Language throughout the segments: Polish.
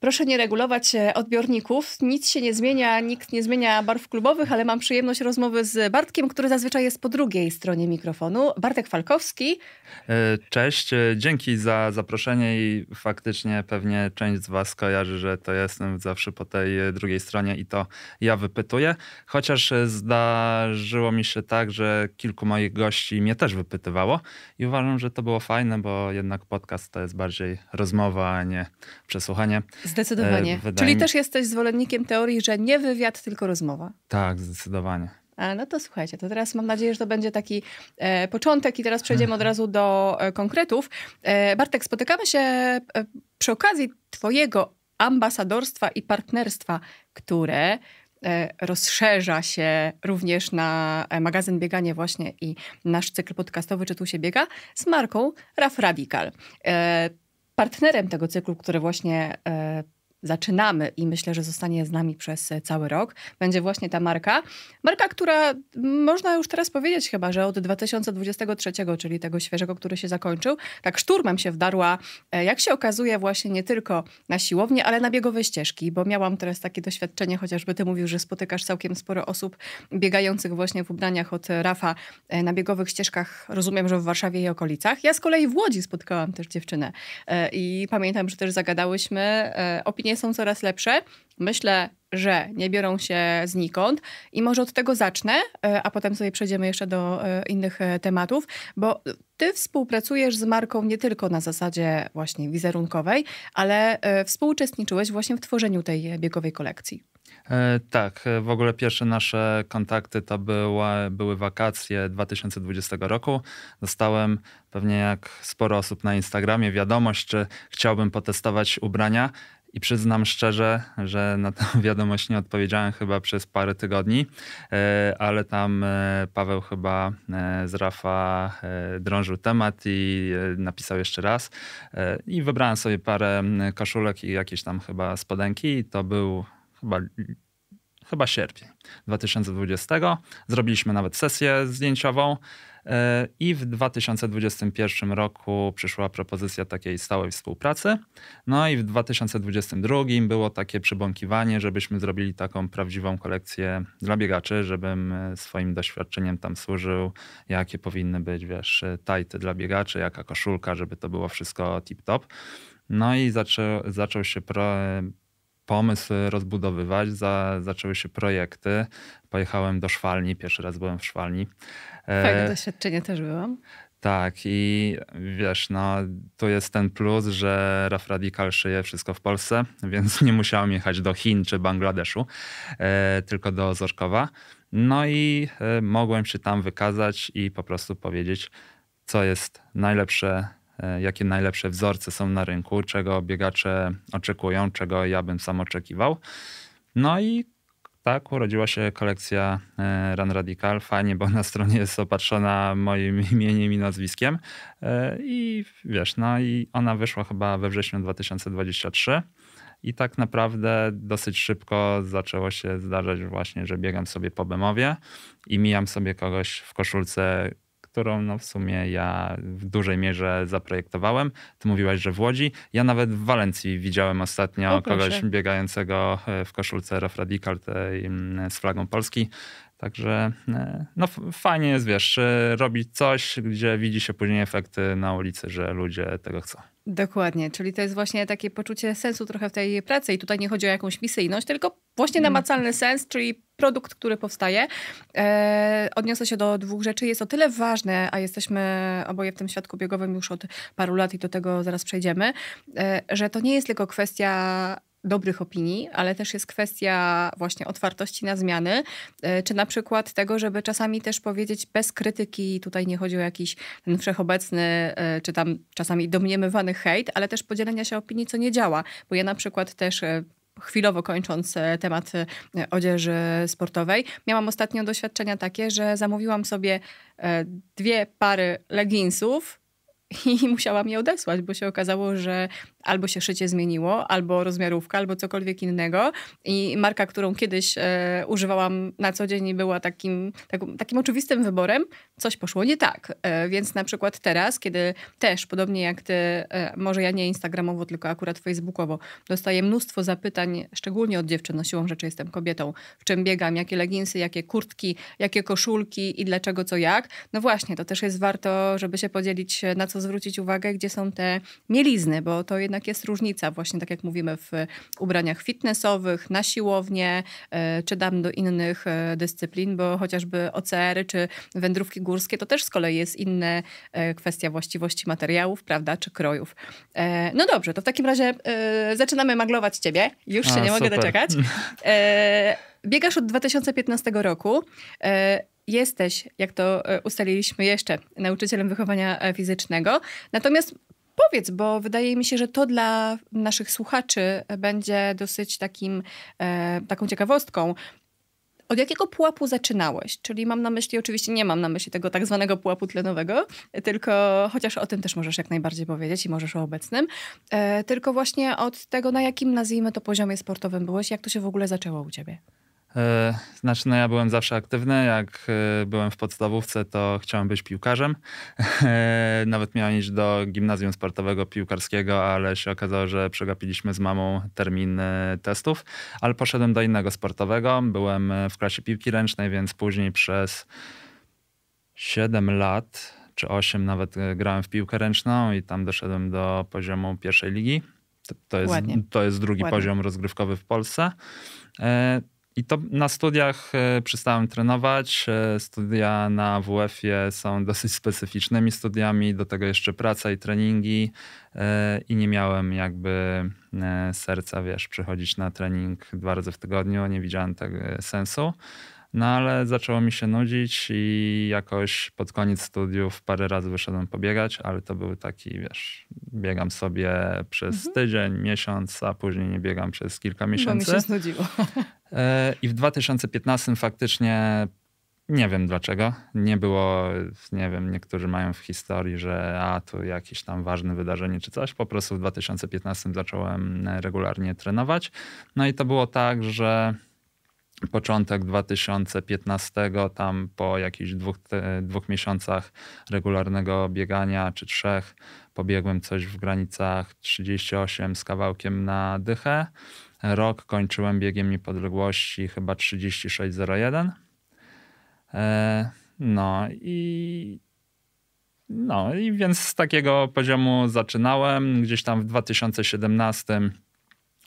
Proszę nie regulować e, odbiorników. Nic się nie zmienia, nikt nie zmienia barw klubowych, ale mam przyjemność rozmowy z Bartkiem, który zazwyczaj jest po drugiej stronie mikrofonu. Bartek Falkowski. E, cześć, e, dzięki za zaproszenie i faktycznie pewnie część z Was kojarzy, że to jestem zawsze po tej drugiej stronie i to ja wypytuję. Chociaż zdarzyło mi się tak, że kilku moich gości mnie też wypytywało i uważam, że to było fajne, bo jednak podcast to jest bardziej rozmowa, a nie przesłuchanie. Zdecydowanie. E, Czyli mi... też jesteś zwolennikiem teorii, że nie wywiad, tylko rozmowa. Tak, zdecydowanie. A, no to słuchajcie, to teraz mam nadzieję, że to będzie taki e, początek i teraz przejdziemy od razu do e, konkretów. E, Bartek, spotykamy się e, przy okazji twojego ambasadorstwa i partnerstwa, które e, rozszerza się również na magazyn Bieganie właśnie i nasz cykl podcastowy Czy tu się biega z marką Raf Radical partnerem tego cyklu, który właśnie e, zaczynamy i myślę, że zostanie z nami przez e, cały rok, będzie właśnie ta marka. Marka, która można już teraz powiedzieć chyba, że od 2023, czyli tego świeżego, który się zakończył, tak szturmem się wdarła, e, jak się okazuje, właśnie nie tylko na siłownię, ale na biegowe ścieżki, bo miałam teraz takie doświadczenie, chociażby ty mówił, że spotykasz całkiem sporo osób biegających właśnie w ubraniach od e, Rafa na biegowych ścieżkach, rozumiem, że w Warszawie i okolicach. Ja z kolei w Łodzi spotkałam też dziewczynę i pamiętam, że też zagadałyśmy opinie pewnie są coraz lepsze. Myślę, że nie biorą się znikąd i może od tego zacznę, e, a potem sobie przejdziemy jeszcze do e, innych e, tematów, bo ty współpracujesz z marką nie tylko na zasadzie właśnie wizerunkowej, ale współuczestniczyłeś właśnie w tworzeniu tej biegowej kolekcji. Tak, w ogóle pierwsze nasze kontakty to były wakacje 2020 roku. Dostałem pewnie jak sporo osób na Instagramie wiadomość, czy chciałbym potestować ubrania i przyznam szczerze, że na tę wiadomość nie odpowiedziałem chyba przez parę tygodni, e, ale tam e, Paweł chyba e, z Rafa drążył temat i napisał jeszcze raz. I wybrałem sobie parę koszulek i jakieś tam chyba spodenki. To był chyba chyba sierpień 2020. Zrobiliśmy nawet sesję zdjęciową. E, I w 2021 roku przyszła propozycja takiej stałej współpracy. No i w 2022 było takie przybąkiwanie, żebyśmy zrobili taką prawdziwą kolekcję dla biegaczy, żebym e, swoim doświadczeniem tam służył, jakie powinny być, wiesz, tajty dla biegaczy, jaka koszulka, żeby to było wszystko tip-top. No i zaczą, zaczął się pro, pomysł rozbudowywać, za, zaczęły się projekty. Pojechałem do szwalni, pierwszy raz byłem w szwalni. E, Fajne doświadczenie też byłam. Tak, i wiesz, no tu jest ten plus, że Raf Radical szyje wszystko w Polsce, więc nie musiałem jechać do Chin czy Bangladeszu, e, tylko do Zorkowa. No i e, mogłem się tam wykazać i po prostu powiedzieć, co jest najlepsze E, jakie najlepsze wzorce są na rynku, czego biegacze oczekują, czego ja bym sam oczekiwał. No i tak urodziła się kolekcja e, Run Radical. Fajnie, bo na stronie jest opatrzona moim imieniem i nazwiskiem. E, I wiesz, no i ona wyszła chyba we wrześniu 2023. I tak naprawdę dosyć szybko zaczęło się zdarzać właśnie, że biegam sobie po Bemowie i mijam sobie kogoś w koszulce którą no w sumie ja w dużej mierze zaprojektowałem. Ty mówiłaś, że w Łodzi. Ja nawet w Walencji widziałem ostatnio o, kogoś biegającego e, w koszulce Rough Radical tej, mm, z flagą Polski. Także e, no fajnie jest, wiesz, e, robić coś, gdzie widzi się później efekty na ulicy, że ludzie tego chcą. Dokładnie, czyli to jest właśnie takie poczucie sensu trochę w tej pracy i tutaj nie chodzi o jakąś misyjność, tylko właśnie namacalny sens, czyli produkt, który powstaje. E, odniosę się do dwóch rzeczy. Jest o tyle ważne, a jesteśmy oboje w tym świadku biegowym już od paru lat i do tego zaraz przejdziemy, e, że to nie jest tylko kwestia dobrych opinii, ale też jest kwestia właśnie otwartości na zmiany, e, czy na przykład tego, żeby czasami też powiedzieć bez krytyki, tutaj nie chodzi o jakiś ten wszechobecny, e, czy tam czasami domniemywany hejt, ale też podzielenia się opinii, co nie działa. Bo ja na przykład też e, chwilowo kończąc temat odzieży sportowej, miałam ostatnio doświadczenia takie, że zamówiłam sobie dwie pary leginsów i musiałam je odesłać, bo się okazało, że albo się szycie zmieniło, albo rozmiarówka, albo cokolwiek innego. I marka, którą kiedyś e, używałam na co dzień była takim, tak, takim oczywistym wyborem, coś poszło nie tak. E, więc na przykład teraz, kiedy też, podobnie jak ty, e, może ja nie instagramowo, tylko akurat facebookowo, dostaję mnóstwo zapytań, szczególnie od dziewczyn, no siłą rzeczy jestem kobietą, w czym biegam, jakie leginsy, jakie kurtki, jakie koszulki i dlaczego, co jak. No właśnie, to też jest warto, żeby się podzielić, na co zwrócić uwagę, gdzie są te mielizny, bo to jednak jednak jest różnica, właśnie tak jak mówimy, w ubraniach fitnessowych, na siłownię, e, czy dam do innych e, dyscyplin, bo chociażby ocr y czy wędrówki górskie to też z kolei jest inna e, kwestia właściwości materiałów, prawda, czy krojów. No dobrze, to w takim razie zaczynamy maglować ciebie. Już się A, nie super. mogę doczekać. Biegasz od 2015 roku jesteś, jak to ustaliliśmy jeszcze, nauczycielem wychowania fizycznego. Natomiast powiedz, bo wydaje mi się, że to dla naszych słuchaczy będzie dosyć takim, e, taką ciekawostką. Od jakiego pułapu zaczynałeś? Czyli mam na myśli, oczywiście nie mam na myśli tego tak zwanego pułapu tlenowego, tylko chociaż o tym też możesz jak najbardziej powiedzieć i możesz o obecnym, e, tylko właśnie od tego, na jakim nazwijmy to poziomie sportowym byłeś, jak to się w ogóle zaczęło u ciebie? E, znaczy, no ja byłem zawsze aktywny. Jak e, byłem w podstawówce, to chciałem być piłkarzem. E, nawet miałem iść do gimnazjum sportowego piłkarskiego, ale się okazało, że przegapiliśmy z mamą termin testów. Ale poszedłem do innego sportowego. Byłem w klasie piłki ręcznej, więc później przez 7 lat czy 8 nawet grałem w piłkę ręczną i tam doszedłem do poziomu pierwszej ligi. To jest, to jest drugi Ładnie. poziom rozgrywkowy w Polsce. I to na studiach e, przestałem trenować. E, studia na WF-ie są dosyć specyficznymi studiami, do tego jeszcze praca i treningi. E, I nie miałem jakby serca, wiesz, przychodzić na trening dwa razy w tygodniu, nie widziałem tego sensu. No ale zaczęło mi się nudzić i jakoś pod koniec studiów parę razy wyszedłem pobiegać, ale to był taki, wiesz, biegam sobie przez mhm. tydzień, miesiąc, a później nie biegam przez kilka miesięcy. Bo mi się znudziło. E, I w 2015 faktycznie nie wiem dlaczego. Nie było, nie wiem, niektórzy mają w historii, że a tu jakieś tam ważne wydarzenie czy coś. Po prostu w 2015 zacząłem e, regularnie trenować. No i to było tak, że początek 2015, tam po jakichś dwóch, e, dwóch miesiącach regularnego biegania czy trzech, pobiegłem coś w granicach 38 z kawałkiem na dychę. Rok kończyłem biegiem niepodległości chyba 36.01. E, no i no i więc z takiego poziomu zaczynałem. Gdzieś tam w 2017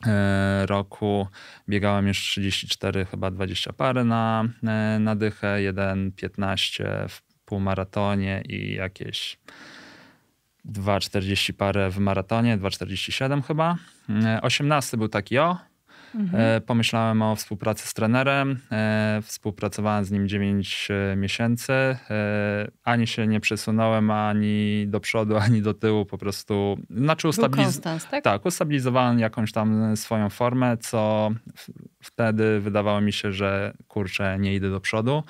e, roku biegałem już 34, chyba 20 pary na, e, na dychę, 1,15 w półmaratonie i jakieś 2,40 parę w maratonie, 2,47 chyba. 18 e, był taki o. Mhm. E, pomyślałem o współpracy z trenerem. E, współpracowałem z nim 9 miesięcy. Ani się nie przesunąłem ani do przodu, ani do tyłu. Po prostu znaczy ustabiliz- tak? tak, ustabilizowałem jakąś tam swoją formę, co wtedy wydawało mi się, że kurczę, nie idę do przodu,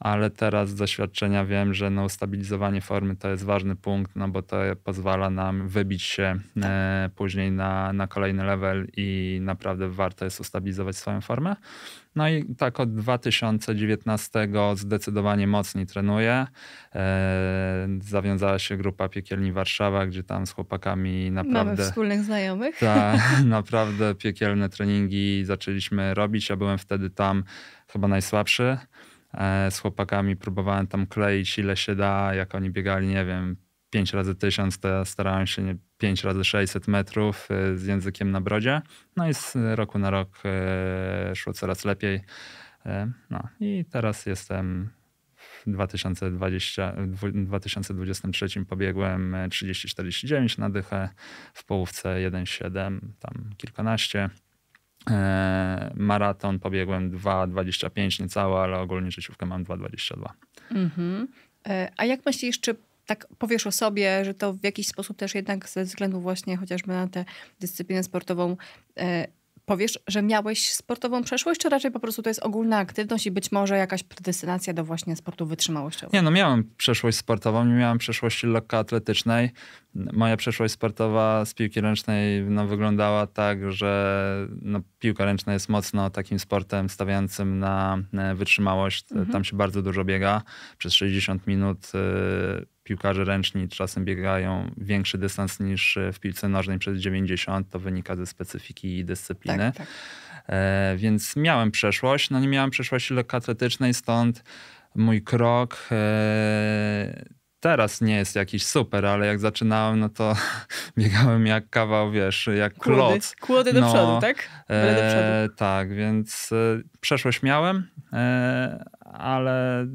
ale teraz z doświadczenia wiem, że no, stabilizowanie formy to jest ważny punkt, no bo to pozwala nam wybić się tak. e, później na, na kolejny level i naprawdę warto jest ustabilizować swoją formę. No i tak od 2019 zdecydowanie mocniej trenuję. E, zawiązała się grupa Piekielni Warszawa, gdzie tam z chłopakami naprawdę... Mamy wspólnych znajomych. Tak, naprawdę piekielne treningi zaczęliśmy robić. Ja byłem wtedy tam chyba najsłabszy. E, z chłopakami próbowałem tam kleić ile się da, jak oni biegali, nie wiem, pięć razy tysiąc, to ja starałem się nie 5 razy 600 metrów y, z językiem na brodzie. No i z roku na rok y, szło coraz lepiej. Y, no i teraz jestem w 2020, 2023 pobiegłem 30-49 na dychę, w połówce 1,7, tam kilkanaście. Maraton pobiegłem 2,25 niecała, ale ogólnie życiówkę mam 2,22. Mhm. E, a jak myślisz, czy tak powiesz o sobie, że to w jakiś sposób też jednak ze względu właśnie chociażby na tę dyscyplinę sportową e, powiesz, że miałeś sportową przeszłość, czy raczej po prostu to jest ogólna aktywność i być może jakaś predestynacja do właśnie sportu wytrzymałościowego? Nie, no miałem przeszłość sportową, nie miałem przeszłości lekkoatletycznej. Moja przeszłość sportowa z piłki ręcznej no, wyglądała tak, że no, piłka ręczna jest mocno takim sportem stawiającym na e, wytrzymałość. Mhm. Tam się bardzo dużo biega. Przez 60 minut... Yy, piłkarze ręczni czasem biegają większy dystans niż e, w piłce nożnej przez 90, to wynika ze specyfiki i dyscypliny. Tak, tak. E, więc miałem przeszłość, no nie miałem przeszłości lekkoatletycznej, stąd mój krok e, teraz nie jest jakiś super, ale jak zaczynałem, no to biegałem jak kawał, wiesz, jak kłody, kloc. Kłody do no, przodu, tak? E, do przodu. E, tak, więc e, przeszłość miałem, e, ale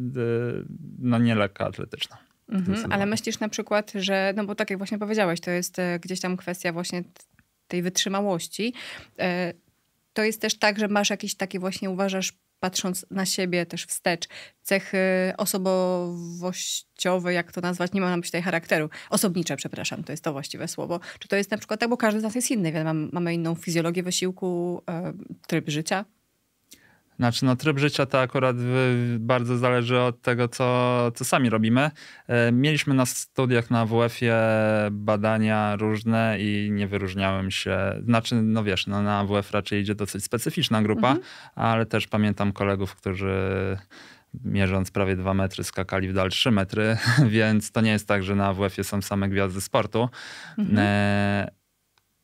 no nie lekka atletyczna. Mhm, ale myślisz na przykład, że, no bo tak jak właśnie powiedziałeś, to jest e, gdzieś tam kwestia właśnie tej wytrzymałości. E, to jest też tak, że masz jakieś takie właśnie, uważasz, patrząc na siebie też wstecz, cechy osobowościowe, jak to nazwać, nie mam na myśli tutaj charakteru, osobnicze, przepraszam, to jest to właściwe słowo. Czy to jest na przykład tak, bo każdy z nas jest inny, więc mamy inną fizjologię wysiłku, e, tryb życia? Znaczy, no, tryb życia to akurat bardzo zależy od tego, co, co sami robimy. E, mieliśmy na studiach na WF-ie badania różne i nie wyróżniałem się. Znaczy, no wiesz, no, na WF raczej idzie dosyć specyficzna grupa, mhm. ale też pamiętam kolegów, którzy mierząc prawie dwa metry, skakali w dal 3 metry, więc to nie jest tak, że na WF-ie są same gwiazdy sportu. Mhm. E,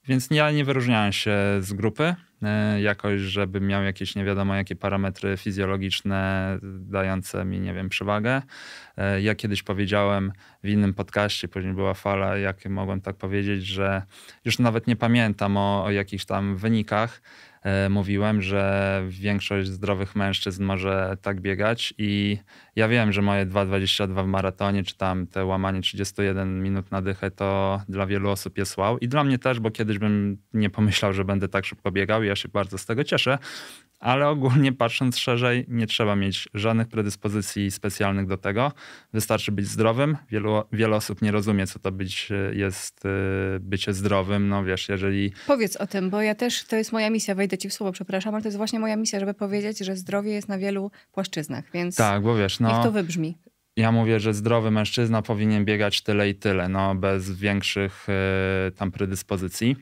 więc ja nie wyróżniałem się z grupy. E, jakoś, żebym miał jakieś nie wiadomo jakie parametry fizjologiczne dające mi, nie wiem, przewagę. E, ja kiedyś powiedziałem w innym podcaście, później była fala, jak mogłem tak powiedzieć, że już nawet nie pamiętam o, o jakichś tam wynikach, E, mówiłem, że większość zdrowych mężczyzn może tak biegać i ja wiem, że moje 2,22 w maratonie, czy tam te łamanie 31 minut na dychę, to dla wielu osób jest wow i dla mnie też, bo kiedyś bym nie pomyślał, że będę tak szybko biegał i ja się bardzo z tego cieszę, ale ogólnie patrząc szerzej, nie trzeba mieć żadnych predyspozycji specjalnych do tego. Wystarczy być zdrowym. Wielu, wiele osób nie rozumie, co to być, jest y, bycie zdrowym. No wiesz, jeżeli. Powiedz o tym, bo ja też, to jest moja misja, wejdę ci w słowo, przepraszam, ale to jest właśnie moja misja, żeby powiedzieć, że zdrowie jest na wielu płaszczyznach, więc. Tak, bo wiesz, no. Niech to wybrzmi ja mówię, że zdrowy mężczyzna powinien biegać tyle i tyle, no bez większych y, tam predyspozycji.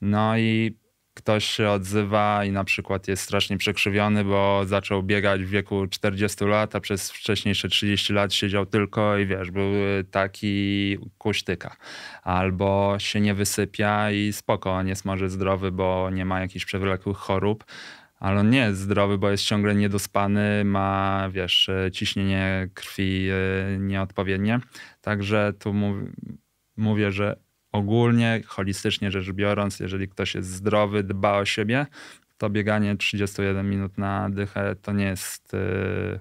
No i ktoś się odzywa i na przykład jest strasznie przekrzywiony, bo zaczął biegać w wieku 40 lat, a przez wcześniejsze 30 lat siedział tylko i wiesz, był y, taki kuśtyka. Albo się nie wysypia i spoko, on jest może zdrowy, bo nie ma jakichś przewlekłych chorób, ale on nie jest zdrowy, bo jest ciągle niedospany, ma, wiesz, y, ciśnienie krwi y, nieodpowiednie. Także tu mówię, że ogólnie, holistycznie rzecz biorąc, jeżeli ktoś jest zdrowy, dba o siebie, to bieganie 31 minut na dychę to nie jest y,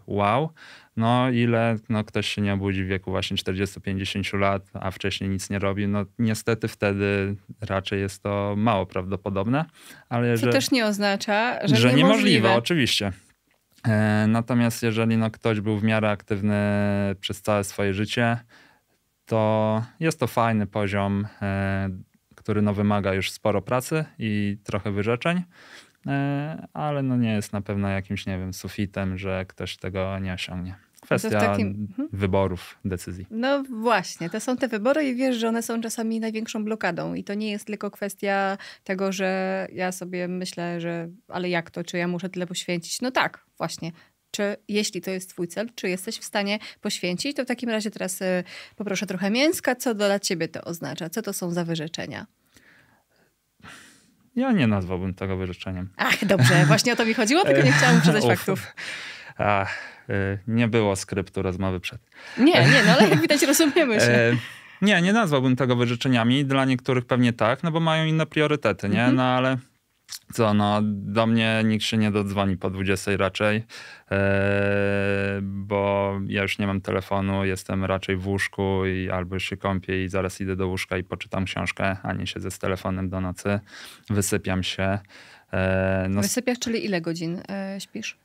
wow. No ile no, ktoś się nie obudzi w wieku właśnie 40-50 lat, a wcześniej nic nie robi, no niestety wtedy raczej jest to mało prawdopodobne. Ale że, też nie oznacza, że, że niemożliwe. niemożliwe. Oczywiście. E, natomiast jeżeli no, ktoś był w miarę aktywny przez całe swoje życie, to jest to fajny poziom, e, który no wymaga już sporo pracy i trochę wyrzeczeń, e, ale no nie jest na pewno jakimś, nie wiem, sufitem, że ktoś tego nie osiągnie. Kwestia takim... Mhm. wyborów, decyzji. No właśnie, to są te wybory i wiesz, że one są czasami największą blokadą. I to nie jest tylko kwestia tego, że ja sobie myślę, że ale jak to, czy ja muszę tyle poświęcić? No tak, właśnie czy jeśli to jest twój cel, czy jesteś w stanie poświęcić, to w takim razie teraz e, poproszę trochę mięska, co dla ciebie to oznacza, co to są za wyrzeczenia? Ja nie nazwałbym tego wyrzeczeniem. Ach, dobrze, właśnie o to mi chodziło, tylko nie chciałam przydać faktów. Ach, e, nie było skryptu rozmowy przed. Nie, e, nie, no ale jak widać rozumiemy się. Nie, nie nazwałbym tego wyrzeczeniami. Dla niektórych pewnie tak, no bo mają inne priorytety, nie? Mhm. No ale co, no, do mnie nikt się nie dodzwoni po 20 raczej, e, bo ja już nie mam telefonu, jestem raczej w łóżku i albo już się kąpię i zaraz idę do łóżka i poczytam książkę, a nie siedzę z telefonem do nocy, wysypiam się. E, no, Wysypiasz, czyli ile godzin e, śpisz?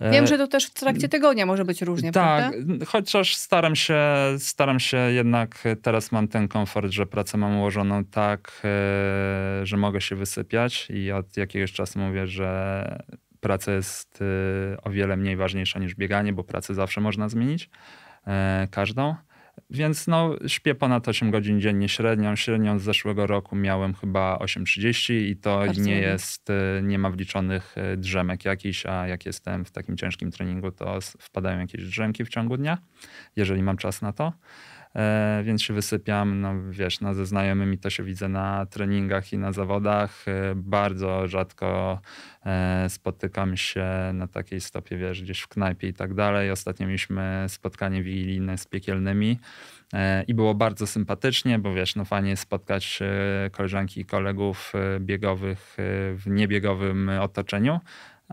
E, Wiem, że to też w trakcie tygodnia może być różnie, tak, prawda? chociaż staram się, staram się jednak, e, teraz mam ten komfort, że pracę mam ułożoną tak, e, że mogę się wysypiać i od jakiegoś czasu mówię, że praca jest o wiele mniej ważniejsza niż bieganie, bo pracę zawsze można zmienić, każdą. Więc no, śpię ponad 8 godzin dziennie średnią. Średnią z zeszłego roku miałem chyba 8,30 i to Bardzo nie jest, y, nie ma wliczonych y, drzemek jakichś, a jak jestem w takim ciężkim treningu, to wpadają jakieś drzemki w ciągu dnia, jeżeli mam czas na to. E, więc się wysypiam, no wiesz, no, ze znajomymi to się widzę na treningach i na zawodach. E, bardzo rzadko e, spotykam się na takiej stopie, wiesz, gdzieś w knajpie i tak dalej. Ostatnio mieliśmy spotkanie wigilijne z piekielnymi i było bardzo sympatycznie, bo wiesz, no fajnie spotkać koleżanki i kolegów biegowych w niebiegowym otoczeniu,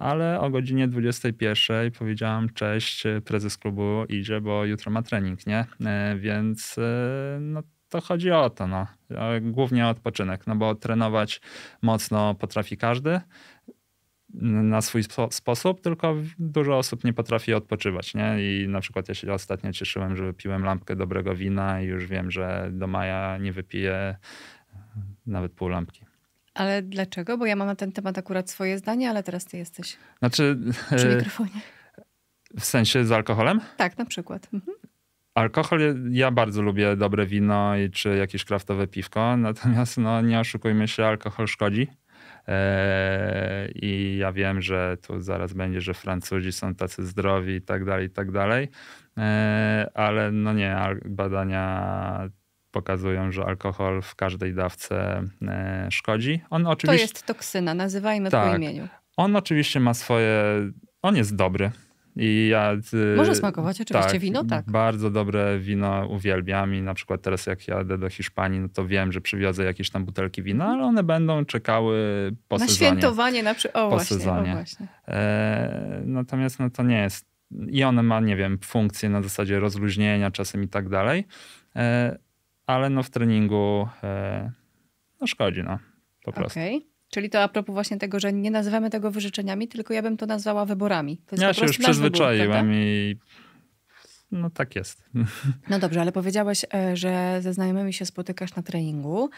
ale o godzinie 21 powiedziałam cześć, prezes klubu idzie, bo jutro ma trening, nie? E, więc e, no to chodzi o to, no. E, głównie o odpoczynek, no bo trenować mocno potrafi każdy na swój spo sposób, tylko dużo osób nie potrafi odpoczywać, nie? I na przykład ja się ostatnio cieszyłem, że wypiłem lampkę dobrego wina i już wiem, że do maja nie wypiję nawet pół lampki. Ale dlaczego? Bo ja mam na ten temat akurat swoje zdanie, ale teraz ty jesteś. Znaczy. Przy e, mikrofonie. W sensie z alkoholem? Tak, na przykład. Mhm. Alkohol, ja bardzo lubię dobre wino i czy jakieś kraftowe piwko, natomiast no, nie oszukujmy się, alkohol szkodzi. Eee, I ja wiem, że tu zaraz będzie, że Francuzi są tacy zdrowi i tak dalej, i tak dalej, eee, ale no nie, badania pokazują, że alkohol w każdej dawce e, szkodzi. On oczywiście, to jest toksyna, nazywajmy tak, po imieniu. On oczywiście ma swoje. On jest dobry. I ja, Może smakować oczywiście tak, wino, tak. Bardzo dobre wino uwielbiam i na przykład teraz jak jadę do Hiszpanii, no to wiem, że przywiozę jakieś tam butelki wina, ale one będą czekały po na sezonie. Na świętowanie na przykład. O, po właśnie, sezonie. O właśnie. E, natomiast no to nie jest i one ma, nie wiem, funkcje na zasadzie rozluźnienia czasem i tak dalej. E, ale no w treningu e, no szkodzi, no po prostu. Okay. Czyli to a propos właśnie tego, że nie nazywamy tego wyrzeczeniami, tylko ja bym to nazwała wyborami. ja się już przyzwyczaiłem wybór, i no tak jest. No dobrze, ale powiedziałaś, e, że ze znajomymi się spotykasz na treningu.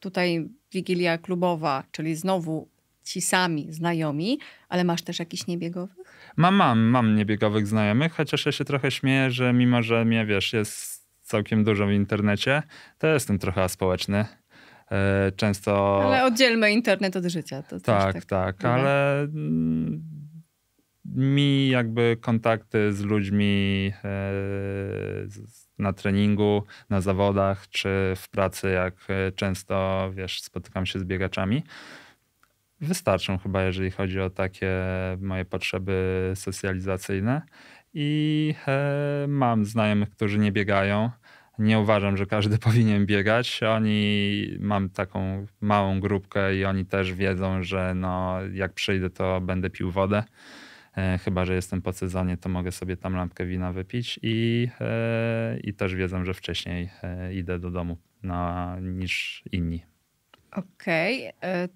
Tutaj wigilia klubowa, czyli znowu ci sami znajomi, ale masz też jakiś niebiegowych? Mam, mam, mam niebiegowych znajomych, chociaż ja się trochę śmieję, że mimo, że mnie, wiesz, jest całkiem dużo w internecie, to jestem trochę aspołeczny. E, często... Ale oddzielmy internet od życia. To tak, tak, tak, ale mm, mi jakby kontakty z ludźmi e, na treningu, na zawodach czy w pracy, jak e, często, wiesz, spotykam się z biegaczami, wystarczą chyba, jeżeli chodzi o takie moje potrzeby socjalizacyjne. I mam znajomych, którzy nie biegają nie uważam, że każdy powinien biegać. Oni, mam taką małą grupkę i oni też wiedzą, że no, jak przyjdę, to będę pił wodę. E, chyba, że jestem po sezonie, to mogę sobie tam lampkę wina wypić i, e, i też wiedzą, że wcześniej e, idę do domu na, niż inni. Okej, okay. E,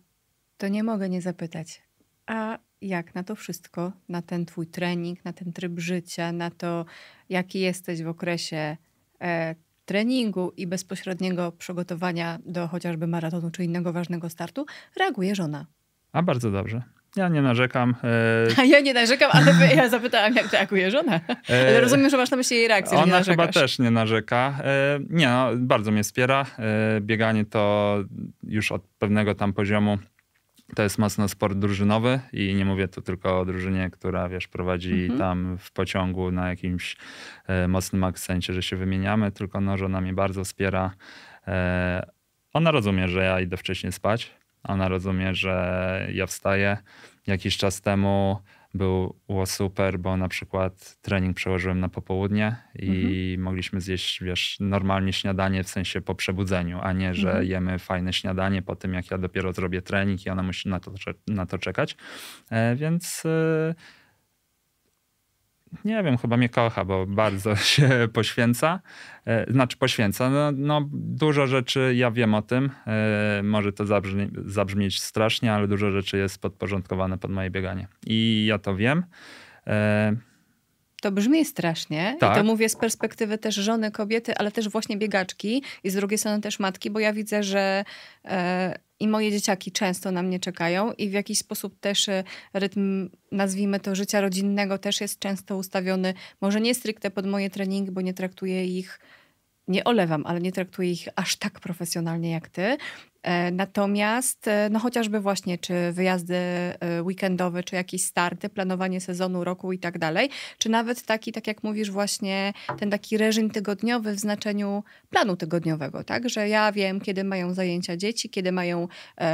to nie mogę nie zapytać. A jak na to wszystko, na ten twój trening, na ten tryb życia, na to, jaki jesteś w okresie e, treningu i bezpośredniego przygotowania do chociażby maratonu czy innego ważnego startu, reaguje żona. A bardzo dobrze. Ja nie narzekam. E, A ja nie narzekam, ale ja zapytałam, jak reaguje żona. E, ale rozumiem, że masz na myśli jej reakcję. Ona chyba też nie narzeka. E, nie, no, bardzo mnie wspiera. Bieganie to już od pewnego tam poziomu to jest mocno sport drużynowy i nie mówię tu tylko o drużynie, która wiesz, prowadzi mhm. tam w pociągu na jakimś e, mocnym akcencie, że się wymieniamy, tylko no, że ona mnie bardzo wspiera. E, ona rozumie, że ja idę wcześniej spać. Ona rozumie, że ja wstaję. Jakiś czas temu było super, bo na przykład trening przełożyłem na popołudnie i mhm. mogliśmy zjeść, wiesz, normalnie śniadanie w sensie po przebudzeniu, a nie, że mhm. jemy fajne śniadanie po tym, jak ja dopiero zrobię trening i ona musi na to, na to czekać. E, więc e, nie wiem, chyba mnie kocha, bo bardzo się poświęca. E, znaczy poświęca, no, no dużo rzeczy ja wiem o tym. E, może to zabrzmi, zabrzmieć strasznie, ale dużo rzeczy jest podporządkowane pod moje bieganie. I ja to wiem. E, to brzmi strasznie. Tak. I to tak. mówię z perspektywy też żony kobiety, ale też właśnie biegaczki i z drugiej strony też matki, bo ja widzę, że e, i moje dzieciaki często na mnie czekają i w jakiś sposób też e, rytm, nazwijmy to, życia rodzinnego też jest często ustawiony, może nie stricte pod moje treningi, bo nie traktuję ich nie olewam, ale nie traktuję ich aż tak profesjonalnie jak ty, E, natomiast e, no chociażby właśnie czy wyjazdy e, weekendowe, czy jakieś starty, planowanie sezonu, roku i tak dalej, czy nawet taki, tak jak mówisz właśnie, ten taki reżim tygodniowy w znaczeniu planu tygodniowego, tak? Że ja wiem, kiedy mają zajęcia dzieci, kiedy mają,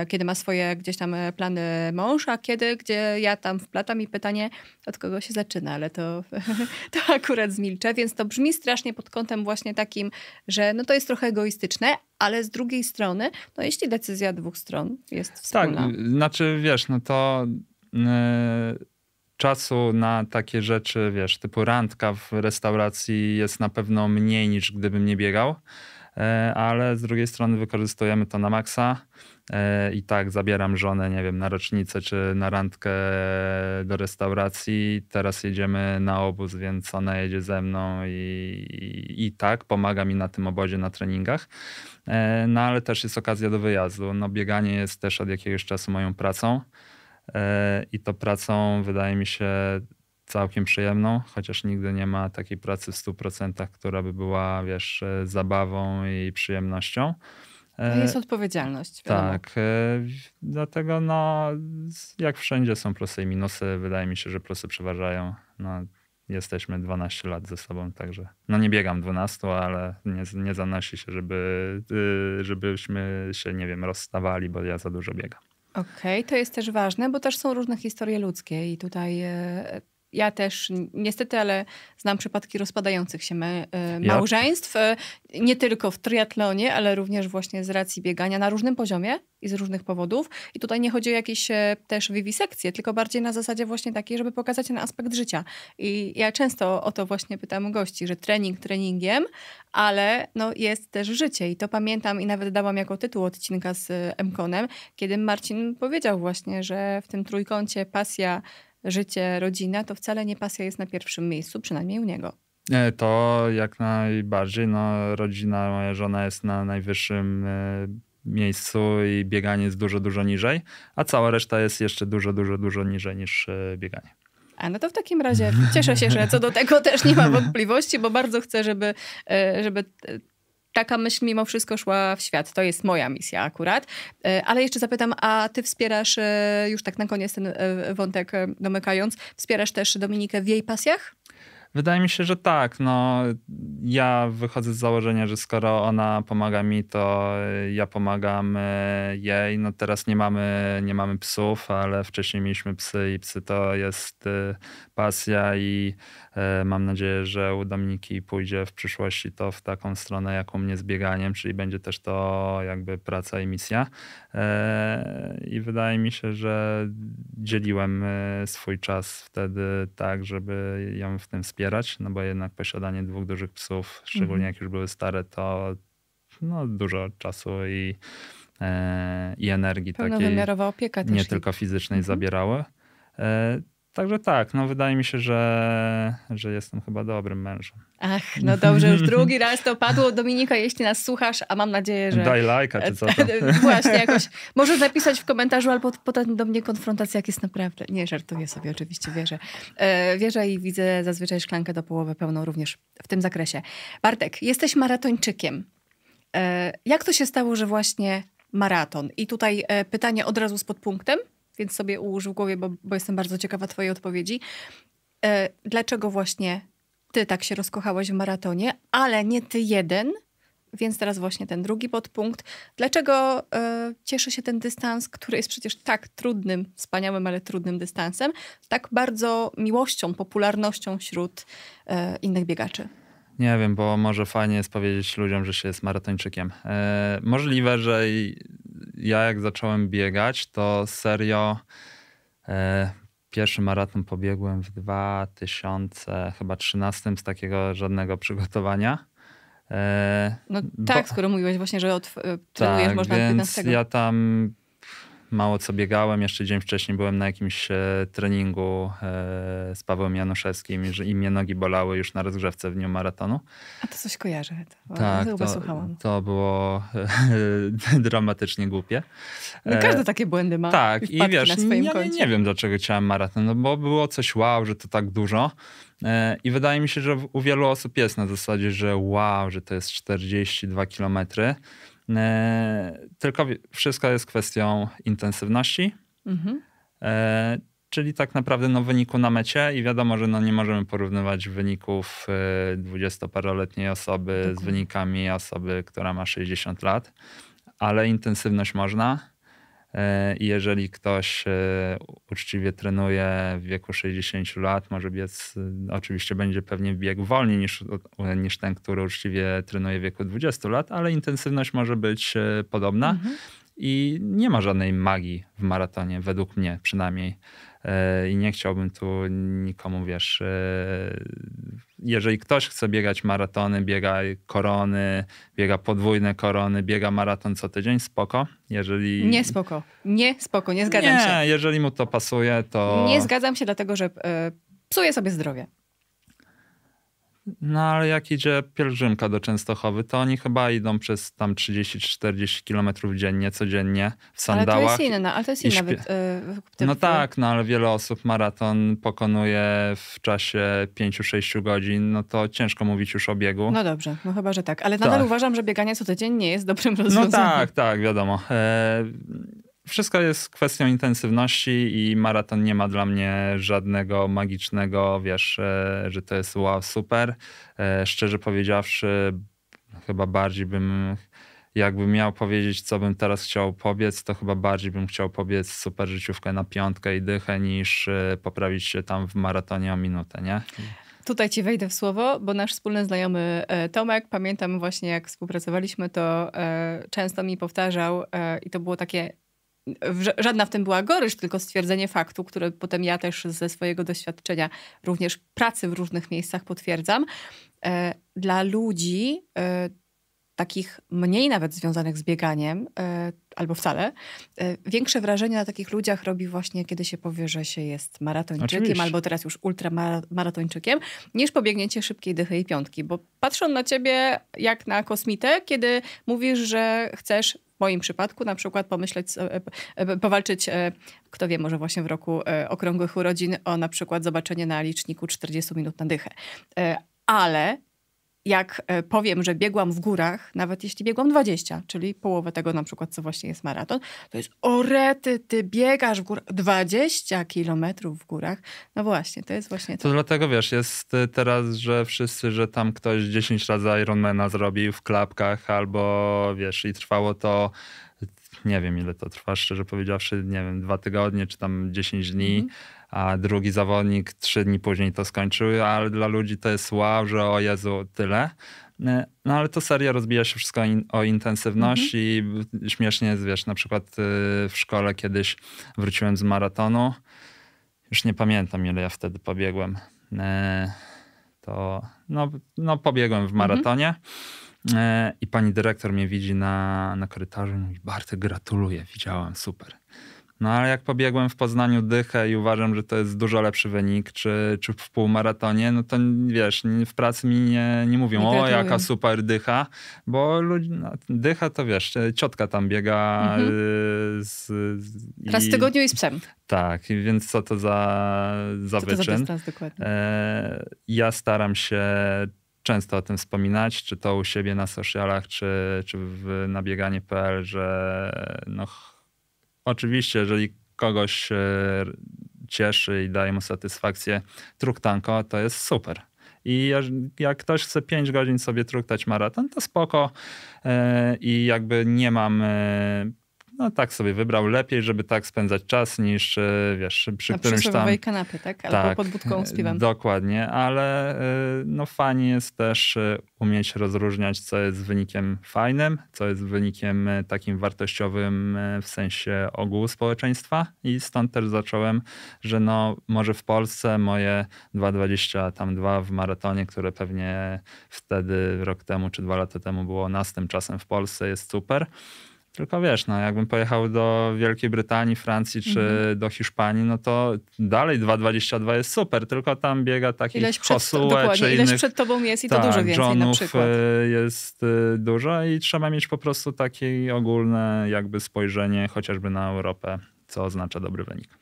kiedy ma swoje gdzieś tam plany mąż, a kiedy, gdzie ja tam wplatam i pytanie, od kogo się zaczyna, ale to, to akurat zmilczę, więc to brzmi strasznie pod kątem właśnie takim, że no to jest trochę egoistyczne, ale z drugiej strony, no jeśli decyzja dwóch stron jest tak, wspólna. Tak, znaczy wiesz, no to yy, czasu na takie rzeczy, wiesz, typu randka w restauracji jest na pewno mniej niż gdybym nie biegał, yy, ale z drugiej strony wykorzystujemy to na maksa E, i tak zabieram żonę, nie wiem, na rocznicę czy na randkę do restauracji. Teraz jedziemy na obóz, więc ona jedzie ze mną i, i, i tak pomaga mi na tym obozie, na treningach. E, no ale też jest okazja do wyjazdu. No, bieganie jest też od jakiegoś czasu moją pracą e, i to pracą wydaje mi się całkiem przyjemną, chociaż nigdy nie ma takiej pracy w 100%, która by była, wiesz, zabawą i przyjemnością. To no e, jest odpowiedzialność. Wiadomo. Tak, e, dlatego no, jak wszędzie są plusy i minusy, wydaje mi się, że plusy przeważają. No, jesteśmy 12 lat ze sobą, także no nie biegam 12, ale nie, nie zanosi się, żeby, y, żebyśmy się, nie wiem, rozstawali, bo ja za dużo biegam. Okej, okay, to jest też ważne, bo też są różne historie ludzkie i tutaj e, ja też niestety, ale znam przypadki rozpadających się e, małżeństw. E, nie tylko w triatlonie, ale również właśnie z racji biegania na różnym poziomie i z różnych powodów. I tutaj nie chodzi o jakieś e, też wiwisekcje, tylko bardziej na zasadzie właśnie takiej, żeby pokazać ten aspekt życia. I ja często o to właśnie pytam gości, że trening treningiem, ale no jest też życie. I to pamiętam i nawet dałam jako tytuł odcinka z Mkonem, kiedy Marcin powiedział właśnie, że w tym trójkącie pasja, życie, rodzina, to wcale nie pasja jest na pierwszym miejscu, przynajmniej u niego. E, to jak najbardziej. No, rodzina, moja żona jest na najwyższym e, miejscu i bieganie jest dużo, dużo niżej, a cała reszta jest jeszcze dużo, dużo, dużo niżej niż e, bieganie. A no to w takim razie cieszę się, że co do tego też nie ma wątpliwości, bo bardzo chcę, żeby, żeby taka myśl mimo wszystko szła w świat. To jest moja misja akurat. E, ale jeszcze zapytam, a ty wspierasz, e, już tak na koniec ten e, wątek domykając, wspierasz też Dominikę w jej pasjach? Wydaje mi się, że tak. No, ja wychodzę z założenia, że skoro ona pomaga mi, to ja pomagam jej. No teraz nie mamy, nie mamy psów, ale wcześniej mieliśmy psy i psy to jest pasja i E, mam nadzieję, że u Dominiki pójdzie w przyszłości to w taką stronę, jaką mnie zbieganiem, czyli będzie też to jakby praca i misja. E, I wydaje mi się, że dzieliłem e, swój czas wtedy tak, żeby ją w tym wspierać, no bo jednak posiadanie dwóch dużych psów, szczególnie mhm. jak już były stare, to no, dużo czasu i, i energii takiej. Pełnowymiarowa opieka też. Nie tylko fizycznej mhm. zabierały. Także tak, no wydaje mi się, że, że jestem chyba dobrym mężem. Ach, no dobrze, już drugi raz to padło. Dominika, jeśli nas słuchasz, a mam nadzieję, że... Daj lajka like czy co to? Właśnie, jakoś możesz zapisać w komentarzu albo potem do mnie konfrontacja, jak jest naprawdę. Nie, żartuję sobie, oczywiście wierzę. E, wierzę i widzę zazwyczaj szklankę do połowy pełną również w tym zakresie. Bartek, jesteś maratończykiem. E, jak to się stało, że właśnie maraton? I tutaj e, pytanie od razu z podpunktem – więc sobie ułóż w głowie, bo, bo jestem bardzo ciekawa Twojej odpowiedzi. E, dlaczego właśnie Ty tak się rozkochałeś w maratonie, ale nie Ty jeden? Więc teraz właśnie ten drugi podpunkt. Dlaczego e, cieszy się ten dystans, który jest przecież tak trudnym, wspaniałym, ale trudnym dystansem, tak bardzo miłością, popularnością wśród e, innych biegaczy? nie wiem, bo może fajnie jest powiedzieć ludziom, że się jest maratończykiem. E, możliwe, że ja jak zacząłem biegać, to serio e, pierwszy maraton pobiegłem w 2013 z takiego żadnego przygotowania. E, no tak, bo, skoro mówiłeś właśnie, że od, e, trenujesz tak, można od 15. ja tam mało co biegałem. Jeszcze dzień wcześniej byłem na jakimś e, treningu e, z Pawłem Januszewskim i mnie nogi bolały już na rozgrzewce w dniu maratonu. A to coś kojarzę. To, tak, to, to było e, dramatycznie głupie. No każdy takie błędy ma. Tak, i, i wiesz, ja nie wiem dlaczego chciałem maraton, no bo było coś wow, że to tak dużo. I wydaje mi się, że u wielu osób jest na zasadzie, że wow, że to jest 42 kilometry. E, tylko wszystko jest kwestią intensywności. Mhm. E, czyli tak naprawdę no, wyniku na mecie i wiadomo, że no, nie możemy porównywać wyników e, dwudziestoparoletniej osoby z wynikami osoby, która ma 60 lat, ale intensywność można E, I jeżeli ktoś e, uczciwie trenuje w wieku 60 lat, może biec, e, oczywiście będzie pewnie biegł wolniej niż, niż ten, który uczciwie trenuje w wieku 20 lat, ale intensywność może być podobna. Mhm. I nie ma żadnej magii w maratonie, według mnie przynajmniej. E, i nie chciałbym tu nikomu, wiesz, e, jeżeli ktoś chce biegać maratony, biega korony, biega podwójne korony, biega maraton co tydzień, spoko. Jeżeli... Nie spoko, nie spoko, nie zgadzam nie, się. Nie, jeżeli mu to pasuje, to... Nie zgadzam się, dlatego że e, psuje sobie zdrowie. No ale jak idzie pielgrzymka do Częstochowy, to oni chyba idą przez tam 30-40 kilometrów dziennie, codziennie w sandałach. Ale to jest inne, no, ale to jest inne. Śpie... Yy, no tak, no ale wiele osób maraton pokonuje w czasie 5-6 godzin, no to ciężko mówić już o biegu. No dobrze, no chyba, że tak. Ale nadal tak. uważam, że bieganie co tydzień nie jest dobrym no rozwiązaniem. No tak, tak, wiadomo. Yy, wszystko jest kwestią intensywności i maraton nie ma dla mnie żadnego magicznego, wiesz, e, że to jest wow, super. E, szczerze powiedziawszy, chyba bardziej bym, jakbym miał powiedzieć, co bym teraz chciał pobiec, to chyba bardziej bym chciał pobiec super życiówkę na piątkę i dychę, niż e, poprawić się tam w maratonie o minutę, nie? Tutaj ci wejdę w słowo, bo nasz wspólny znajomy Tomek, pamiętam właśnie jak współpracowaliśmy, to często mi powtarzał i to było takie żadna w tym była gorycz, tylko stwierdzenie faktu, które potem ja też ze swojego doświadczenia, również pracy w różnych miejscach potwierdzam. E, dla ludzi e, takich mniej nawet związanych z bieganiem, e, albo wcale, większe wrażenie na takich ludziach robi właśnie, kiedy się powie, że się jest maratończykiem, Oczywiście. albo teraz już ultramaratończykiem, niż pobiegnięcie szybkiej dychy i piątki. Bo patrzą na ciebie jak na kosmitę, kiedy mówisz, że chcesz moim przypadku na przykład pomyśleć, e, e, e, powalczyć, kto wie, może właśnie w roku okrągłych urodzin o na przykład zobaczenie na liczniku 40 minut na dychę. Ale jak e, powiem, że biegłam w górach, nawet jeśli biegłam 20, czyli połowę tego na przykład, co właśnie jest maraton, to jest orety, ty biegasz w górach 20 kilometrów w górach. No właśnie, to jest właśnie to. To dlatego wiesz, jest y, teraz, że wszyscy, że tam ktoś 10 razy Ironmana zrobił w klapkach albo wiesz i trwało to nie wiem ile to trwa, szczerze powiedziawszy, nie wiem, dwa tygodnie czy tam 10 dni, mm. a drugi zawodnik trzy dni później to skończył, ale dla ludzi to jest wow, że o Jezu, tyle. E, no ale to seria rozbija się wszystko in, o intensywność mm-hmm. i śmiesznie jest, wiesz, na przykład y, w szkole kiedyś wróciłem z maratonu, już nie pamiętam ile ja wtedy pobiegłem, e, to no, no pobiegłem w mhm. maratonie. Mm-hmm E, I pani dyrektor mnie widzi na, na korytarzu i mówi, Bartek, gratuluję, widziałem, super. No ale jak pobiegłem w Poznaniu dychę i uważam, że to jest dużo lepszy wynik, czy, czy w półmaratonie, no to wiesz, w pracy mi nie, nie mówią, nie o jaka super dycha, bo ludzi, no, dycha to wiesz, ciotka tam biega mhm. Y, z, z, Raz i, w tygodniu i z psem. Tak, więc co to za, za co wyczyn? To za dystans, dokładnie. E, ja staram się często o tym wspominać, czy to u siebie na socialach, czy, czy w nabieganie.pl, że no, oczywiście, jeżeli kogoś e, cieszy i daje mu satysfakcję truktanko, to jest super. I jak ktoś chce 5 godzin sobie truktać maraton, to spoko. E, I jakby nie mam e, no tak sobie wybrał, lepiej, żeby tak spędzać czas niż, e, wiesz, przy A no, którymś przy tam... kanapie, tak? Albo tak, pod budką z e, piwem. Dokładnie, ale e, no fajnie jest też umieć rozróżniać, co jest wynikiem fajnym, co jest wynikiem takim wartościowym w sensie ogółu społeczeństwa i stąd też zacząłem, że no może w Polsce moje 2,20 tam 2 w maratonie, które pewnie wtedy rok temu czy dwa lata temu było nastym czasem w Polsce jest super, tylko wiesz, no jakbym pojechał do Wielkiej Brytanii, Francji czy mhm. do Hiszpanii, no to dalej 2,22 jest super, tylko tam biega takich ileś czy ileś innych, przed tobą jest i tak, to dużo więcej na przykład. Y, jest y, dużo i trzeba mieć po prostu takie ogólne jakby spojrzenie chociażby na Europę, co oznacza dobry wynik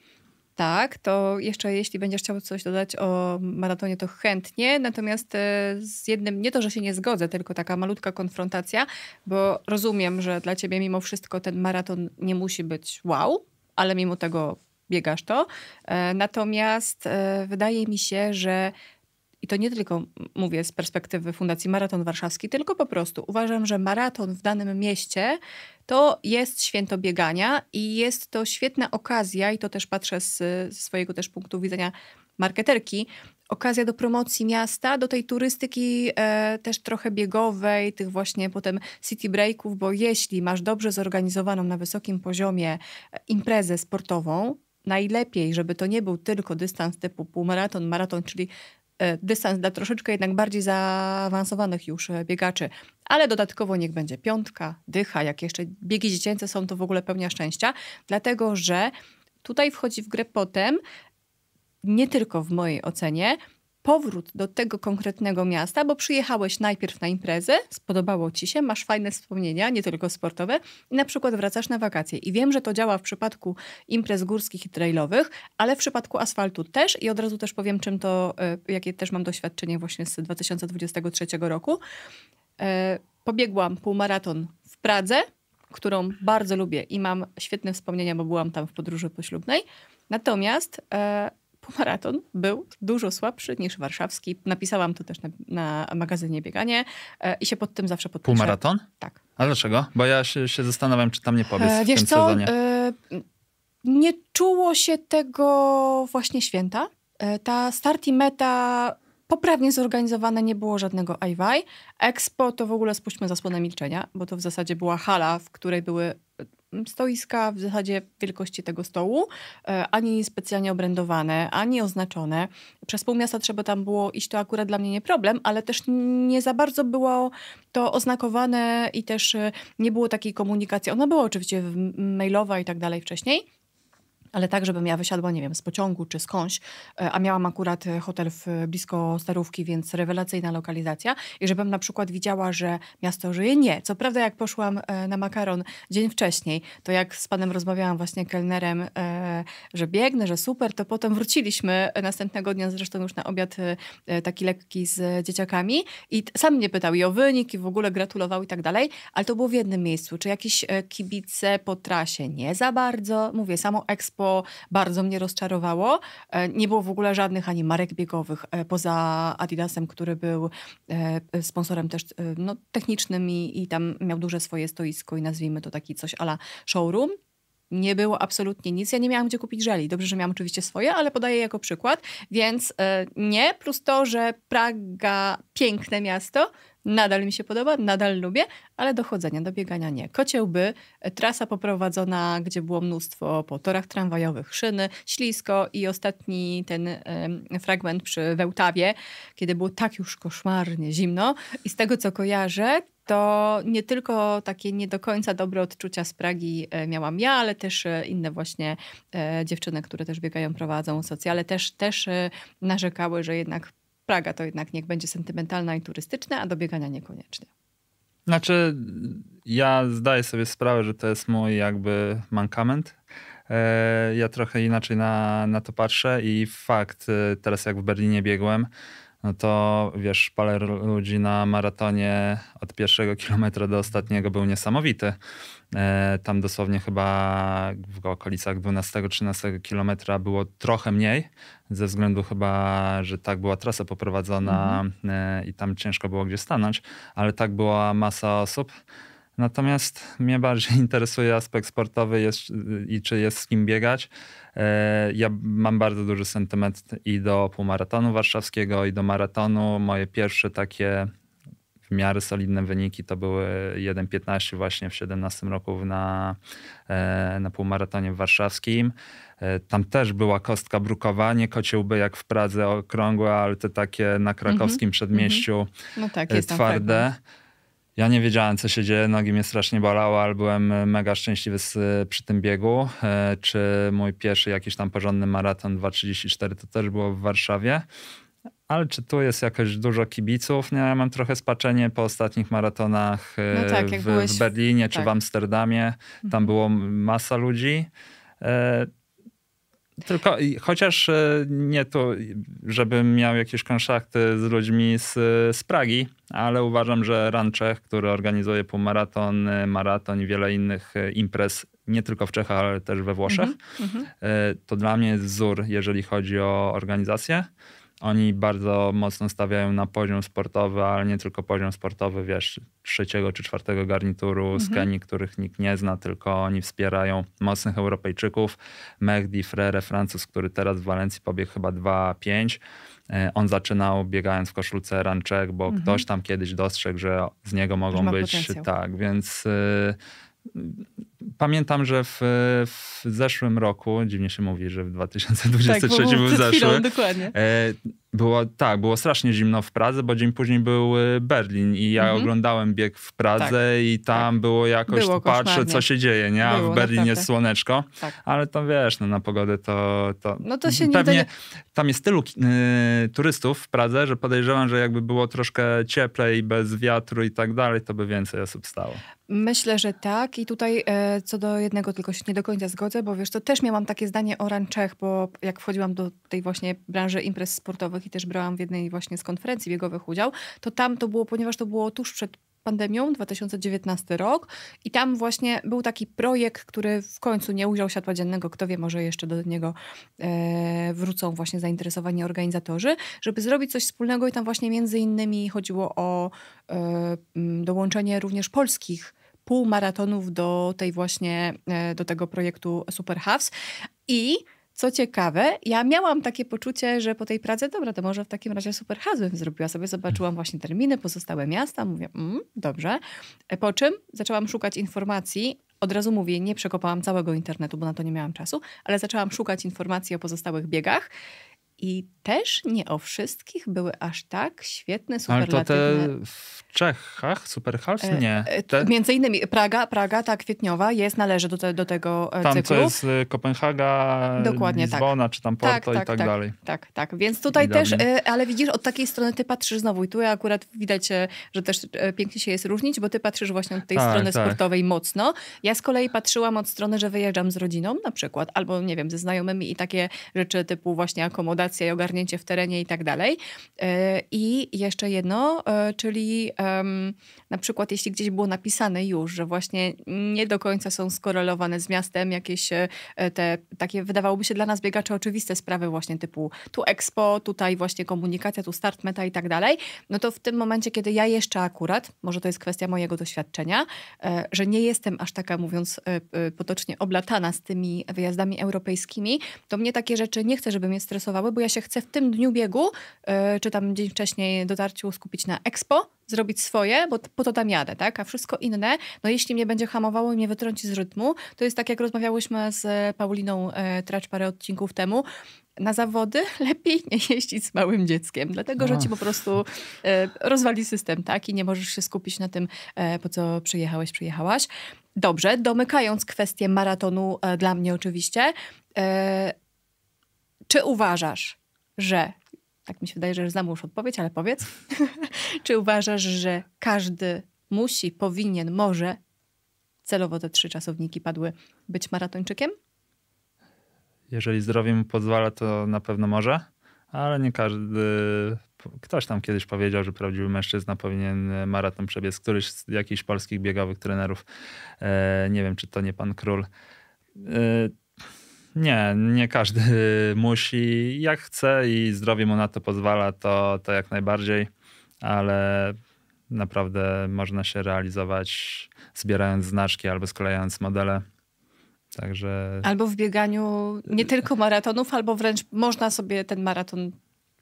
tak, to jeszcze jeśli będziesz chciał coś dodać o maratonie, to chętnie. Natomiast e, z jednym, nie to, że się nie zgodzę, tylko taka malutka konfrontacja, bo rozumiem, że dla ciebie mimo wszystko ten maraton nie musi być wow, ale mimo tego biegasz to. E, natomiast e, wydaje mi się, że i to nie tylko mówię z perspektywy Fundacji Maraton Warszawski, tylko po prostu uważam, że maraton w danym mieście to jest święto biegania i jest to świetna okazja, i to też patrzę z, z swojego też punktu widzenia marketerki, okazja do promocji miasta, do tej turystyki e, też trochę biegowej, tych właśnie potem city breaków, bo jeśli masz dobrze zorganizowaną na wysokim poziomie e, imprezę sportową, najlepiej, żeby to nie był tylko dystans typu półmaraton, maraton, czyli E, dystans dla troszeczkę jednak bardziej zaawansowanych już e, biegaczy, ale dodatkowo niech będzie piątka, dycha, jak jeszcze biegi dziecięce są, to w ogóle pełnia szczęścia, dlatego że tutaj wchodzi w grę potem, nie tylko w mojej ocenie, powrót do tego konkretnego miasta, bo przyjechałeś najpierw na imprezę, spodobało ci się, masz fajne wspomnienia, nie tylko sportowe, i na przykład wracasz na wakacje. I wiem, że to działa w przypadku imprez górskich i trailowych, ale w przypadku asfaltu też i od razu też powiem, czym to, e, jakie też mam doświadczenie właśnie z 2023 roku. E, pobiegłam półmaraton w Pradze, którą bardzo lubię i mam świetne wspomnienia, bo byłam tam w podróży poślubnej. Natomiast e, półmaraton był dużo słabszy niż warszawski. Napisałam to też na, na magazynie Bieganie e, i się pod tym zawsze podpiszę. Półmaraton? Tak. A dlaczego? Bo ja się, się zastanawiam, czy tam nie powiedz e, w wiesz tym co? E, nie czuło się tego właśnie święta. E, ta start i meta poprawnie zorganizowane, nie było żadnego IWI. Expo to w ogóle spuśćmy zasłonę milczenia, bo to w zasadzie była hala, w której były stoiska w zasadzie wielkości tego stołu, e, ani specjalnie obrędowane, ani oznaczone. Przez pół miasta trzeba tam było iść, to akurat dla mnie nie problem, ale też nie za bardzo było to oznakowane i też e, nie było takiej komunikacji. Ona była oczywiście mailowa i tak dalej wcześniej, ale tak, żebym ja wysiadła, nie wiem, z pociągu czy skądś, e, a miałam akurat e, hotel w, e, blisko Starówki, więc rewelacyjna lokalizacja i żebym na przykład widziała, że miasto żyje. Nie, co prawda jak poszłam na makaron dzień wcześniej, to jak z panem rozmawiałam właśnie kelnerem, że biegnę, że super, to potem wróciliśmy następnego dnia zresztą już na obiad taki lekki z dzieciakami i sam mnie pytał i o wynik i w ogóle gratulował i tak dalej, ale to było w jednym miejscu. Czy jakieś kibice po trasie? Nie za bardzo. Mówię, samo ekspo bo bardzo mnie rozczarowało. E, nie było w ogóle żadnych ani marek biegowych, e, poza Adidasem, który był e, sponsorem też no, technicznym i, i tam miał duże swoje stoisko i nazwijmy to taki coś ala showroom. Nie było absolutnie nic. Ja nie miałam gdzie kupić żeli. Dobrze, że miałam oczywiście swoje, ale podaję jako przykład. Więc nie, plus to, że Praga, piękne miasto, Nadal mi się podoba, nadal lubię, ale do chodzenia, do biegania nie. Kociełby, e, trasa poprowadzona, gdzie było mnóstwo po torach tramwajowych, szyny, ślisko i ostatni ten fragment przy Wełtawie, kiedy było tak już koszmarnie zimno. I z tego co kojarzę, to nie tylko takie nie do końca dobre odczucia z Pragi e, miałam ja, ale też e, inne właśnie dziewczyny, które też biegają, prowadzą socjale, też, też narzekały, że jednak Praga to jednak niech będzie sentymentalna i turystyczna, a do biegania niekoniecznie. Znaczy, ja zdaję sobie sprawę, że to jest mój jakby mankament. E, ja trochę inaczej na, na to patrzę i fakt, y, teraz jak w Berlinie biegłem, no to wiesz, parę ludzi na maratonie od pierwszego kilometra do ostatniego był niesamowity. E, tam dosłownie chyba w okolicach 12-13 kilometra było trochę mniej, ze względu chyba, że tak była trasa poprowadzona mhm. E, i tam ciężko było gdzie stanąć, ale tak była masa osób. Natomiast mnie bardziej interesuje aspekt sportowy jest, i czy jest z kim biegać. E, ja mam bardzo duży sentyment i do półmaratonu warszawskiego, i do maratonu. Moje pierwsze takie w miarę solidne wyniki to były 1.15 właśnie w 17 roku na, e, na półmaratonie warszawskim. E, tam też była kostka brukowa, nie kocie łby jak w Pradze okrągłe, ale te takie na krakowskim mm -hmm. przedmieściu mm -hmm. no tak, e, twarde. Ja nie wiedziałem, co się dzieje, nogi mnie strasznie bolały, ale byłem mega szczęśliwy z, przy tym biegu. Czy mój pierwszy jakiś tam porządny maraton 2.34 to też było w Warszawie. Ale czy tu jest jakoś dużo kibiców? Nie, ja mam trochę spaczenie po ostatnich maratonach no e, tak, w, byłeś... w, Berlinie tak. czy w Amsterdamie. Tam mhm. było masa ludzi. E, tylko chociaż e, nie to, żebym miał jakieś kontakty z ludźmi z, z Pragi, ale uważam, że Run Czech, który organizuje półmaraton, maraton i wiele innych imprez, nie tylko w Czechach, ale też we Włoszech, mm -hmm. to dla mnie jest wzór, jeżeli chodzi o organizację. Oni bardzo mocno stawiają na poziom sportowy, ale nie tylko poziom sportowy, wiesz, trzeciego czy czwartego garnituru mhm. z Kenii, których nikt nie zna, tylko oni wspierają mocnych Europejczyków. Mehdi Frere, Francuz, który teraz w Walencji pobiegł chyba 2-5. E, on zaczynał biegając w koszulce ranczek, bo mhm. ktoś tam kiedyś dostrzegł, że z niego mogą być potencjał. tak, więc y, pamiętam, że w, w, zeszłym roku, dziwnie się mówi, że w 2023 tak, był zeszły. Chwilą, dokładnie. E, było, tak, było strasznie zimno w Pradze, bo dzień później był e, Berlin i ja mhm. oglądałem bieg w Pradze tak. i tak. tam tak. było jakoś, było patrzę co się dzieje, nie? A było, w Berlinie jest słoneczko, tak. ale to wiesz, no, na pogodę to... to no to się pewnie, nie... Tam jest tylu y, turystów w Pradze, że podejrzewam, że jakby było troszkę cieplej, bez wiatru i tak dalej, to by więcej osób stało. Myślę, że tak i tutaj... Y co do jednego tylko się nie do końca zgodzę, bo wiesz, to też miałam takie zdanie o ranczech, bo jak wchodziłam do tej właśnie branży imprez sportowych i też brałam w jednej właśnie z konferencji biegowych udział, to tam to było, ponieważ to było tuż przed pandemią, 2019 rok i tam właśnie był taki projekt, który w końcu nie ujrzał światła dziennego, kto wie, może jeszcze do niego e, wrócą właśnie zainteresowani organizatorzy, żeby zrobić coś wspólnego i tam właśnie między innymi chodziło o e, dołączenie również polskich półmaratonów do tej właśnie, e, do tego projektu Super I co ciekawe, ja miałam takie poczucie, że po tej pracy, dobra, to może w takim razie super hazłem zrobiła sobie. Zobaczyłam właśnie terminy, pozostałe miasta, mówię, mm, dobrze. E, po czym zaczęłam szukać informacji. Od razu mówię, nie przekopałam całego internetu, bo na to nie miałam czasu, ale zaczęłam szukać informacji o pozostałych biegach i też nie o wszystkich były aż tak świetne, superlatywne. Ale to te w Czechach, Superhals? E, nie. E, te... Między innymi Praga, Praga, ta kwietniowa jest, należy do, te, do tego tam, e, cyklu. Tam co jest y, Kopenhaga, Dokładnie, tak. Lizbona, tak. czy tam Porto tak, tak, i tak, tak, dalej. Tak, tak. Więc tutaj też, ale widzisz, od takiej strony ty patrzysz znowu i tu akurat widać, że też pięknie się jest różnić, bo ty patrzysz właśnie od tej tak, strony tak. sportowej mocno. Ja z kolei patrzyłam od strony, że wyjeżdżam z rodziną na przykład, albo nie wiem, ze znajomymi i takie rzeczy typu właśnie akomodacja sytuacja i ogarnięcie w terenie i tak dalej. E, I jeszcze jedno, e, czyli na przykład jeśli gdzieś było napisane już, że właśnie nie do końca są skorelowane z miastem jakieś e, te takie wydawałoby się dla nas biegacze oczywiste sprawy właśnie typu tu expo, tutaj właśnie komunikacja, tu start meta i tak dalej, no to w tym momencie, kiedy ja jeszcze akurat, może to jest kwestia mojego doświadczenia, że nie jestem aż taka, mówiąc potocznie, oblatana z tymi wyjazdami europejskimi, to mnie takie rzeczy nie chcę, żeby mnie stresowały, bo bo ja się chcę w tym dniu biegu, e, czy tam dzień wcześniej dotarciu skupić na expo, zrobić swoje, bo po to tam jadę, tak? A wszystko inne, no jeśli mnie będzie hamowało i mnie wytrąci z rytmu, to jest tak jak rozmawiałyśmy z Pauliną e, Tracz parę odcinków temu, na zawody lepiej nie jeździć z małym dzieckiem, dlatego że ci po prostu e, rozwali system, tak? I nie możesz się skupić na tym, e, po co przyjechałeś, przyjechałaś. Dobrze, domykając kwestię maratonu e, dla mnie oczywiście, e, czy uważasz, że tak mi się wydaje, że znam już odpowiedź, ale powiedz. Czy uważasz, że każdy musi, powinien, może celowo te trzy czasowniki padły być maratończykiem? Jeżeli zdrowie mu pozwala, to na pewno może, ale nie każdy. Ktoś tam kiedyś powiedział, że prawdziwy mężczyzna powinien maraton przebiec. Któryś z jakichś polskich biegowych trenerów. E, nie wiem, czy to nie pan król e, nie, nie każdy musi. Jak chce i zdrowie mu na to pozwala, to, to jak najbardziej, ale naprawdę można się realizować zbierając znaczki albo sklejając modele. Także... Albo w bieganiu nie tylko maratonów, albo wręcz można sobie ten maraton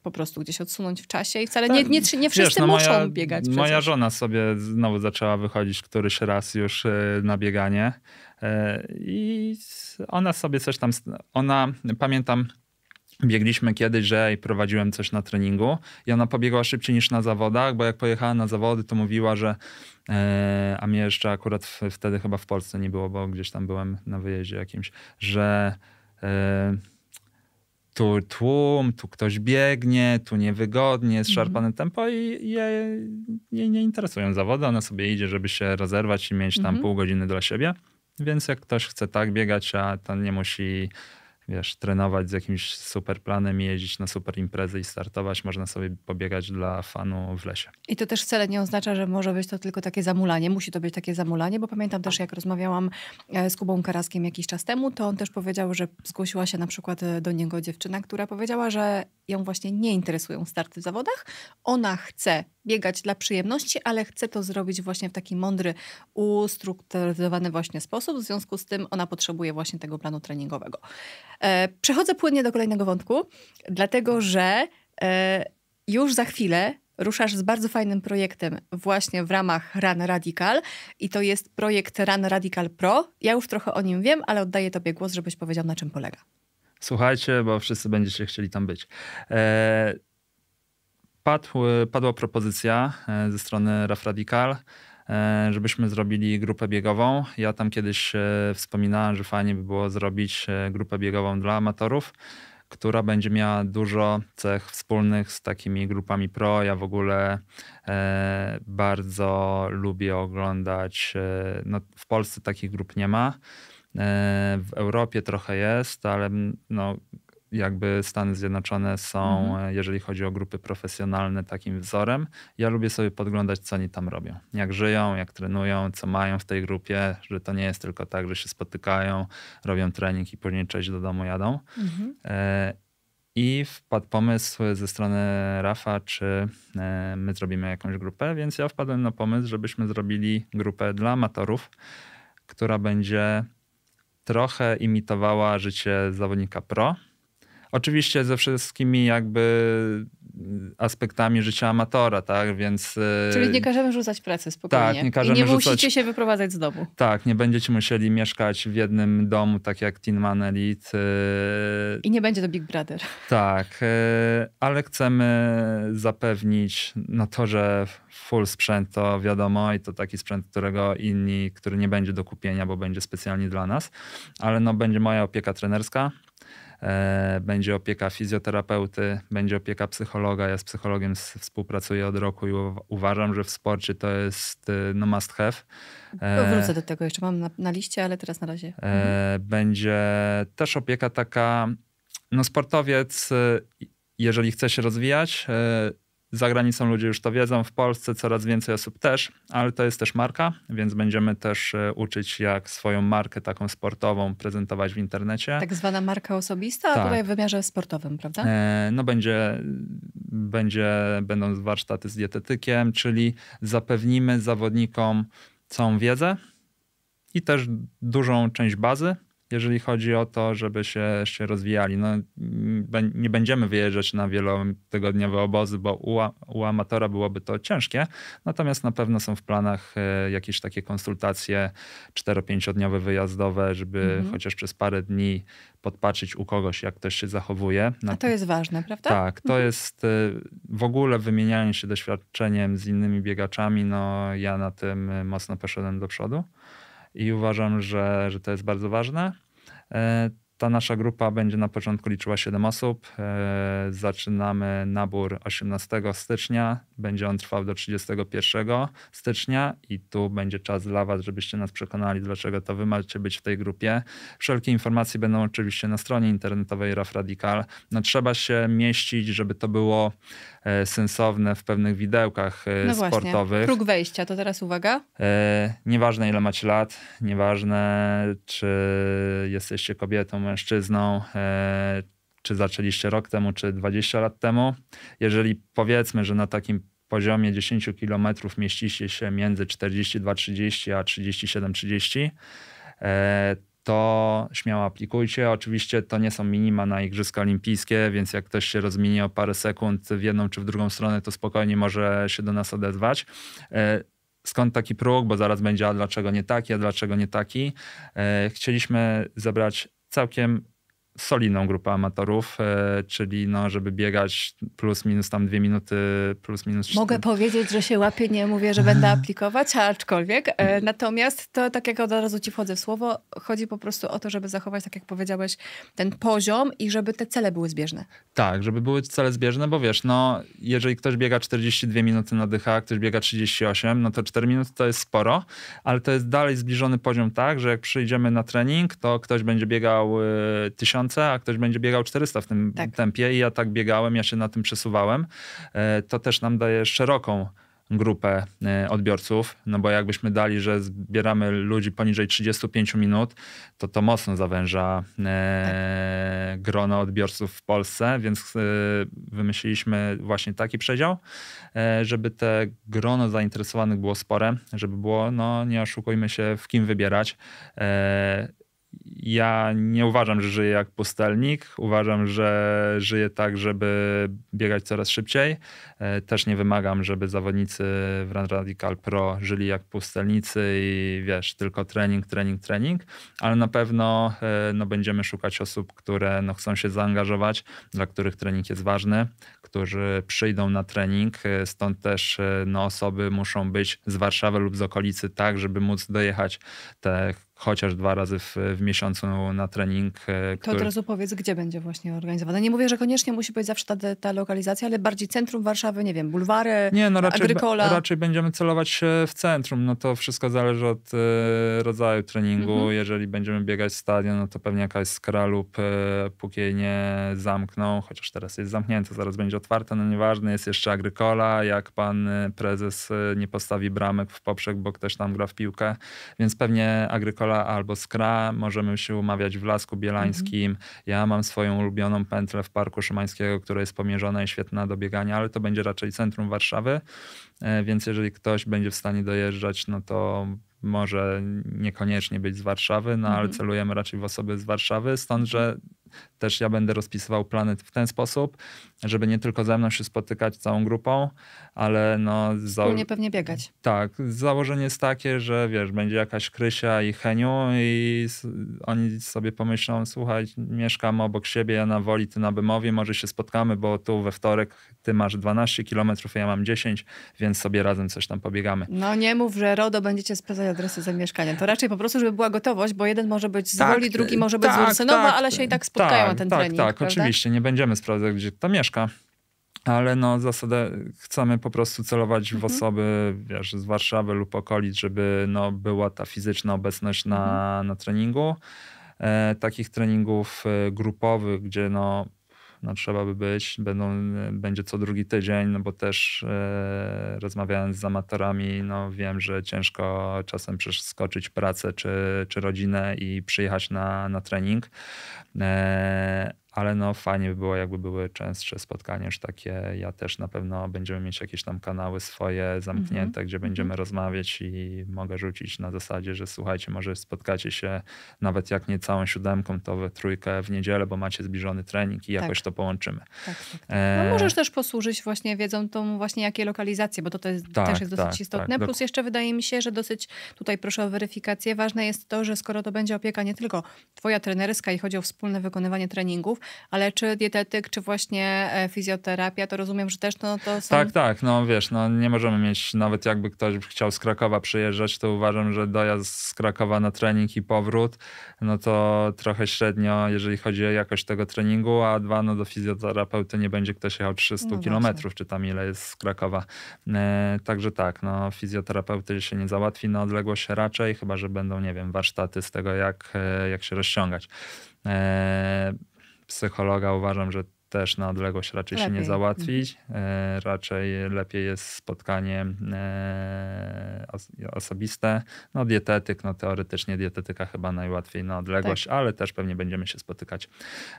po prostu gdzieś odsunąć w czasie i wcale nie, tak, nie, nie wszyscy wiesz, no muszą moja, biegać. Moja przecież. żona sobie znowu zaczęła wychodzić któryś raz już y, na bieganie, E, I ona sobie coś tam, ona, pamiętam, biegliśmy kiedyś, że i prowadziłem coś na treningu i ona pobiegła szybciej niż na zawodach, bo jak pojechała na zawody, to mówiła, że e, a mnie jeszcze akurat wtedy chyba w Polsce nie było, bo gdzieś tam byłem na wyjeździe jakimś, że e, tu tłum, tu ktoś biegnie, tu niewygodnie, jest mhm. szarpane tempo i jej, nie interesują zawody. Ona sobie idzie, żeby się rozerwać i mieć tam mhm. pół godziny dla siebie. Więc jak ktoś chce tak biegać, a to nie musi wiesz, trenować z jakimś super planem, jeździć na super imprezy i startować, można sobie pobiegać dla fanu w lesie. I to też wcale nie oznacza, że może być to tylko takie zamulanie. Musi to być takie zamulanie, bo pamiętam też, jak rozmawiałam e, z Kubą Karaskiem jakiś czas temu, to on też powiedział, że zgłosiła się na przykład e, do niego dziewczyna, która powiedziała, że ją właśnie nie interesują starty w zawodach. Ona chce biegać dla przyjemności, ale chce to zrobić właśnie w taki mądry, ustrukturyzowany właśnie sposób. W związku z tym ona potrzebuje właśnie tego planu treningowego. E, przechodzę płynnie do kolejnego wątku, dlatego że e, już za chwilę ruszasz z bardzo fajnym projektem właśnie w ramach Run Radical i to jest projekt Run Radical Pro. Ja już trochę o nim wiem, ale oddaję Tobie głos, żebyś powiedział na czym polega. Słuchajcie, bo wszyscy będziecie chcieli tam być. E, padł, padła propozycja e, ze strony Raf Radikal, e, żebyśmy zrobili grupę biegową. Ja tam kiedyś wspominałem, że fajnie by było zrobić grupę biegową dla amatorów która będzie miała dużo cech wspólnych z takimi grupami pro. Ja w ogóle e, bardzo lubię oglądać. E, no, w Polsce takich grup nie ma. E, w Europie trochę jest, ale mm, no, jakby Stany Zjednoczone są, mhm. E, jeżeli chodzi o grupy profesjonalne, takim wzorem. Ja lubię sobie podglądać, co oni tam robią. Jak żyją, jak trenują, co mają w tej grupie, że to nie jest tylko tak, że się spotykają, robią trening i później cześć do domu jadą. Mhm. E, I wpadł pomysł ze strony Rafa, czy my zrobimy jakąś grupę, więc ja wpadłem na pomysł, żebyśmy zrobili grupę dla amatorów, która będzie trochę imitowała życie zawodnika pro. Oczywiście ze wszystkimi jakby Y, aspektami życia amatora, tak, więc... Y, Czyli nie każemy rzucać pracy spokojnie. Tak, nie każemy I nie rzucać... musicie się wyprowadzać z domu. Tak, nie będziecie musieli mieszkać w jednym domu, tak jak Tin Man Elite. Y, I nie będzie to Big Brother. Tak, ale chcemy zapewnić, na no to, że full sprzęt to wiadomo i to taki sprzęt, którego inni, który nie będzie do kupienia, bo będzie specjalnie dla nas, ale no będzie moja opieka trenerska, E, będzie opieka fizjoterapeuty, będzie opieka psychologa. Ja z psychologiem współpracuję od roku i uważam, że w sporcie to jest y, no must have. E, wrócę do tego, jeszcze mam na, na liście, ale teraz na razie. E, będzie też opieka taka, no sportowiec y, jeżeli chce się rozwijać, y, za granicą ludzie już to wiedzą, w Polsce coraz więcej osób też, ale to jest też marka, więc będziemy też e, uczyć, jak swoją markę taką sportową prezentować w internecie. Tak zwana marka osobista, tak. a tutaj w wymiarze sportowym, prawda? E, no będzie, będzie, będą warsztaty z dietetykiem, czyli zapewnimy zawodnikom całą wiedzę i też dużą część bazy, jeżeli chodzi o to, żeby się, się rozwijali. No, nie będziemy wyjeżdżać na wielotygodniowe obozy, bo u, u amatora byłoby to ciężkie, natomiast na pewno są w planach e, jakieś takie konsultacje 4-5-dniowe wyjazdowe, żeby mhm. chociaż przez parę dni podpatrzeć u kogoś, jak ktoś się zachowuje. A to jest ważne, prawda? Tak, to mhm. jest e, w ogóle wymienianie się doświadczeniem z innymi biegaczami, no ja na tym e, mocno poszedłem do przodu i uważam, że, że to jest bardzo ważne. E, ta nasza grupa będzie na początku liczyła 7 osób. E, zaczynamy nabór 18 stycznia. Będzie on trwał do 31 stycznia i tu będzie czas dla Was, żebyście nas przekonali, dlaczego to Wy macie być w tej grupie. Wszelkie informacje będą oczywiście na stronie internetowej RAF Radical. No, trzeba się mieścić, żeby to było E, sensowne w pewnych widełkach e, no sportowych. Właśnie. Próg wejścia, to teraz uwaga. E, nieważne ile macie lat, nieważne czy jesteście kobietą, mężczyzną, czy zaczęliście rok temu, czy 20 lat temu. Jeżeli powiedzmy, że na takim poziomie 10 km mieścicie się między 42-30 a 37,30, to śmiało aplikujcie. Oczywiście to nie są minima na Igrzyska Olimpijskie, więc jak ktoś się rozminie o parę sekund w jedną czy w drugą stronę, to spokojnie może się do nas odezwać. E, skąd taki próg? Bo zaraz będzie, a dlaczego nie taki, a dlaczego nie taki? E, chcieliśmy zebrać całkiem solidną grupę amatorów, e, czyli no, żeby biegać plus minus tam dwie minuty, plus minus cztery. Mogę powiedzieć, że się łapię, nie mówię, że będę aplikować, aczkolwiek. E, natomiast to tak jak od razu ci wchodzę w słowo, chodzi po prostu o to, żeby zachować, tak jak powiedziałeś, ten poziom i żeby te cele były zbieżne. Tak, żeby były cele zbieżne, bo wiesz, no jeżeli ktoś biega 42 minuty na dycha, ktoś biega 38, no to 4 minuty to jest sporo, ale to jest dalej zbliżony poziom tak, że jak przyjdziemy na trening, to ktoś będzie biegał 1000 e, tysiące, a ktoś będzie biegał 400 w tym tak. tempie i ja tak biegałem, ja się na tym przesuwałem, e, to też nam daje szeroką grupę e, odbiorców, no bo jakbyśmy dali, że zbieramy ludzi poniżej 35 minut, to to mocno zawęża e, tak. grono odbiorców w Polsce, więc wymyśliliśmy właśnie taki przedział, żeby te grono zainteresowanych było spore, żeby było, no nie oszukujmy się, w kim wybierać ja nie uważam, że żyję jak pustelnik. Uważam, że żyję tak, żeby biegać coraz szybciej. E, też nie wymagam, żeby zawodnicy w Run Radical Pro żyli jak pustelnicy i wiesz, tylko trening, trening, trening, ale na pewno e, no, będziemy szukać osób, które no, chcą się zaangażować, dla których trening jest ważny, którzy przyjdą na trening. E, stąd też no, osoby muszą być z Warszawy lub z okolicy, tak, żeby móc dojechać te chociaż dwa razy w, w miesiącu na trening. Który... E, to od razu powiedz, gdzie będzie właśnie organizowane. Nie mówię, że koniecznie musi być zawsze ta, ta lokalizacja, ale bardziej centrum Warszawy, nie wiem, bulwary, Nie, no raczej, Agrykola. raczej będziemy celować w centrum. No to wszystko zależy od e, rodzaju treningu. Mhm. Jeżeli będziemy biegać stadion, no to pewnie jakaś skra lub e, póki jej nie zamkną, chociaż teraz jest zamknięte, zaraz będzie otwarte, no nieważne, jest jeszcze Agrykola, jak pan prezes nie postawi bramek w poprzek, bo ktoś tam gra w piłkę, więc pewnie Agrykola albo z albo Skra, możemy się umawiać w Lasku Bielańskim. Mhm. Ja mam swoją ulubioną pętlę w Parku Szymańskiego, która jest pomierzona i świetna do biegania, ale to będzie raczej centrum Warszawy, e, więc jeżeli ktoś będzie w stanie dojeżdżać, no to może niekoniecznie być z Warszawy, no ale mhm. celujemy raczej w osoby z Warszawy, stąd, że mhm też ja będę rozpisywał plany w ten sposób, żeby nie tylko ze mną się spotykać całą grupą, ale no... Wspólnie pewnie biegać. Tak. Założenie jest takie, że wiesz, będzie jakaś Krysia i Heniu i oni sobie pomyślą, słuchaj, mieszkam obok siebie, ja na Woli, ty na Bymowie, może się spotkamy, bo tu we wtorek ty masz 12 kilometrów, ja mam 10, więc sobie razem coś tam pobiegamy. No nie mów, że RODO będziecie spędzać adresy zamieszkania. To raczej po prostu, żeby była gotowość, bo jeden może być z tak, Woli, drugi y, może być tak, z Ursynowa, tak. ale się i tak spotkamy spotkają tak, na ten tak, trening. Tak, tak, oczywiście. Nie będziemy sprawdzać, gdzie kto mieszka. Ale no, zasadę chcemy po prostu celować mhm. w osoby wiesz, z Warszawy lub okolic, żeby no, była ta fizyczna obecność na, mhm. na treningu. E, takich treningów e, grupowych, gdzie no, no, trzeba by być, będą, będzie co drugi tydzień, no bo też e, rozmawiając z amatorami, no wiem, że ciężko czasem przeskoczyć pracę czy, czy rodzinę i przyjechać na, na trening. E, ale no fajnie by było, jakby były częstsze spotkania już takie. Ja też na pewno będziemy mieć jakieś tam kanały swoje zamknięte, mm-hmm. gdzie mhm. będziemy mm-hmm. rozmawiać i mogę rzucić na zasadzie, że słuchajcie, może spotkacie się nawet jak nie całą siódemką, to we trójkę w niedzielę, bo macie zbliżony trening i tak. jakoś to połączymy. Tak, tak, tak. no, e, możesz też posłużyć właśnie wiedzą tą właśnie jakie lokalizacje, bo to, to jest, tak, też jest dosyć tak, istotne. Plus jeszcze wydaje mi się, że dosyć tutaj proszę o weryfikację, ważne jest to, że skoro to będzie opieka nie tylko twoja trenerska i chodzi o wspólne wykonywanie treningów, ale czy dietetyk, czy właśnie e, fizjoterapia, to rozumiem, że też no, to są... Tak, tak, no wiesz, no nie możemy mieć, nawet jakby ktoś chciał z Krakowa przyjeżdżać, to uważam, że dojazd z Krakowa na trening i powrót, no to trochę średnio, jeżeli chodzi o jakość tego treningu, a dwa, no do fizjoterapeuty nie będzie ktoś jechał 300 no kilometrów, czy tam ile jest z Krakowa. E, także tak, no fizjoterapeuty się nie załatwi na odległość raczej, chyba, że będą, nie wiem, warsztaty z tego, jak, e, jak się rozciągać. E, psychologa uważam, że też na odległość raczej lepiej. się nie załatwić. Mhm. E, raczej lepiej jest spotkanie e, osobiste. No dietetyk, no teoretycznie dietetyka chyba najłatwiej na odległość, tak. ale też pewnie będziemy się spotykać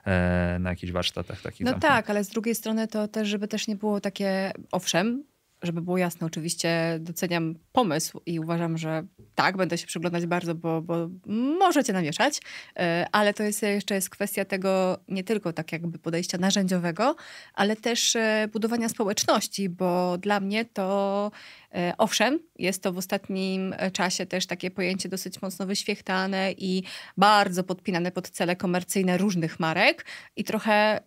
e, na jakichś warsztatach takich. No tak, ale z drugiej strony to też, żeby też nie było takie, owszem, żeby było jasne, oczywiście doceniam pomysł i uważam, że tak, będę się przyglądać bardzo, bo, bo możecie namieszać, e, ale to jest, jeszcze jest kwestia tego nie tylko tak jakby podejścia narzędziowego, ale też e, budowania społeczności, bo dla mnie to e, owszem, jest to w ostatnim czasie też takie pojęcie dosyć mocno wyświechtane i bardzo podpinane pod cele komercyjne różnych marek i trochę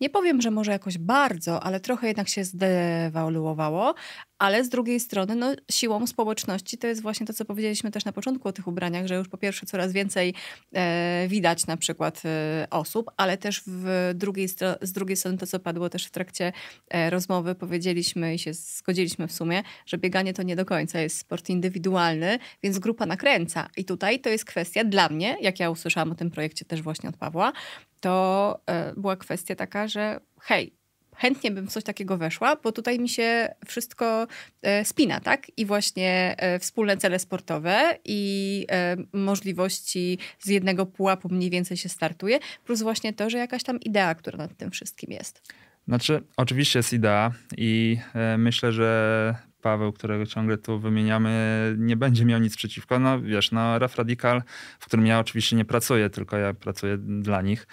nie powiem, że może jakoś bardzo, ale trochę jednak się zdewaluowało, ale z drugiej strony, no, siłą społeczności to jest właśnie to, co powiedzieliśmy też na początku o tych ubraniach, że już po pierwsze coraz więcej e, widać na przykład e, osób, ale też w drugiej z drugiej strony to, co padło też w trakcie e, rozmowy, powiedzieliśmy i się zgodziliśmy w sumie, że bieganie to nie do końca jest sport indywidualny, więc grupa nakręca. I tutaj to jest kwestia dla mnie, jak ja usłyszałam o tym projekcie też właśnie od Pawła, to e, była kwestia taka, że hej, chętnie bym w coś takiego weszła, bo tutaj mi się wszystko e, spina, tak? I właśnie e, wspólne cele sportowe i e, możliwości z jednego pułapu mniej więcej się startuje, plus właśnie to, że jakaś tam idea, która nad tym wszystkim jest. Znaczy, oczywiście jest idea i myślę, że Paweł, którego ciągle tu wymieniamy, nie będzie miał nic przeciwko. No wiesz, no Raf Radikal, w którym ja oczywiście nie pracuję, tylko ja pracuję dla nich,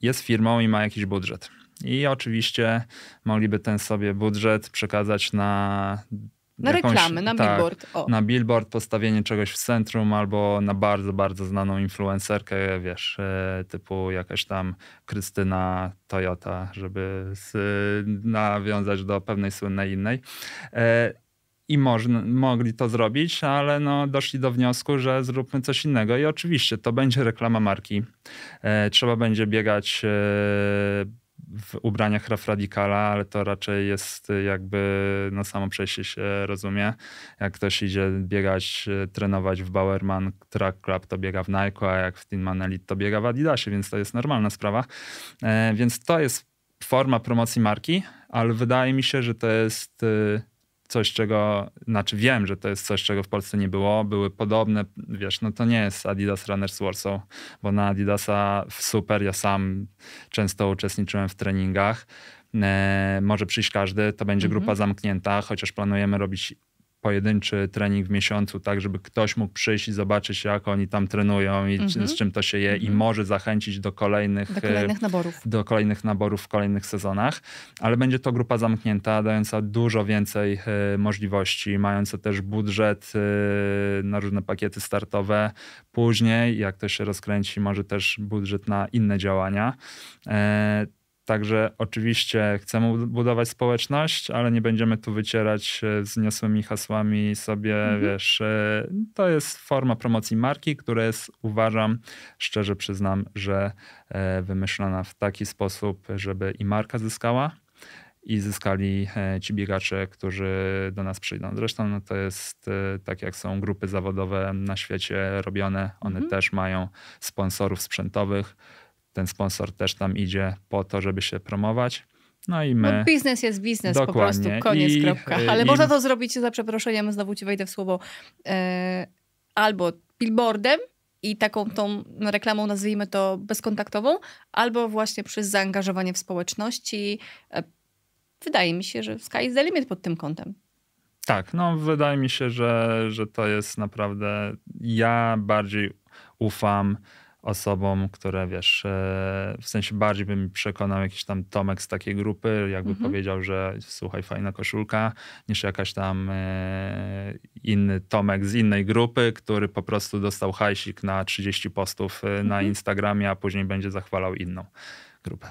jest firmą i ma jakiś budżet. I oczywiście mogliby ten sobie budżet przekazać na na jakąś, reklamy, na tak, billboard. O. Na billboard, postawienie czegoś w centrum albo na bardzo, bardzo znaną influencerkę, wiesz, e, typu jakaś tam Krystyna Toyota, żeby z, e, nawiązać do pewnej słynnej innej. E, I można, mogli to zrobić, ale no, doszli do wniosku, że zróbmy coś innego. I oczywiście to będzie reklama marki. trzeba będzie biegać w ubraniach raf radikala, ale to raczej jest y, jakby na no, samo przejście się rozumie. Jak ktoś idzie biegać, y, trenować w Bauerman Track Club, to biega w Nike, a jak w Tinman Elite, to biega w Adidasie, więc to jest normalna sprawa. E, więc to jest forma promocji marki, ale wydaje mi się, że to jest y, coś, czego, znaczy wiem, że to jest coś, czego w Polsce nie było. Były podobne, wiesz, no to nie jest Adidas Runners Warsaw, bo na Adidasa super, ja sam często uczestniczyłem w treningach. E, może przyjść każdy, to będzie mm -hmm. grupa zamknięta, chociaż planujemy robić pojedynczy trening w miesiącu, tak, żeby ktoś mógł przyjść i zobaczyć, jak oni tam trenują i mm -hmm. z czym to się je mm -hmm. i mhm. może zachęcić do kolejnych, do e, kolejnych naborów. Do kolejnych naborów w kolejnych sezonach, ale będzie to grupa zamknięta, dająca dużo więcej e, możliwości, mająca też budżet e, na różne pakiety startowe. Później, jak to się rozkręci, może też budżet na inne działania. Także oczywiście chcemy budować społeczność, ale nie będziemy tu wycierać e, zniosłymi hasłami sobie, mhm. wiesz, e, to jest forma promocji marki, która jest, uważam, szczerze przyznam, że e, wymyślona w taki sposób, żeby i marka zyskała, i zyskali ci biegacze, którzy do nas przyjdą. Zresztą no to jest tak jak są grupy zawodowe na świecie robione, one mhm. też mają sponsorów sprzętowych ten sponsor też tam idzie po to, żeby się promować. No i my. No biznes jest biznes Dokładnie. po prostu, koniec, I, e, kropka. Ale i... można to zrobić, za przeproszeniem, znowu ci wejdę w słowo, e, albo billboardem i taką tą reklamą, nazwijmy to bezkontaktową, albo właśnie przez zaangażowanie w społeczności. E, wydaje mi się, że Sky is the limit pod tym kątem. Tak, no wydaje mi się, że, że to jest naprawdę, ja bardziej ufam osobom, które wiesz, e, w sensie bardziej bym przekonał jakiś tam Tomek z takiej grupy, jakby mhm. powiedział, że słuchaj, fajna koszulka, niż jakaś tam e, inny Tomek z innej grupy, który po prostu dostał hajsik na 30 postów e, mhm. na Instagramie, a później będzie zachwalał inną grupę.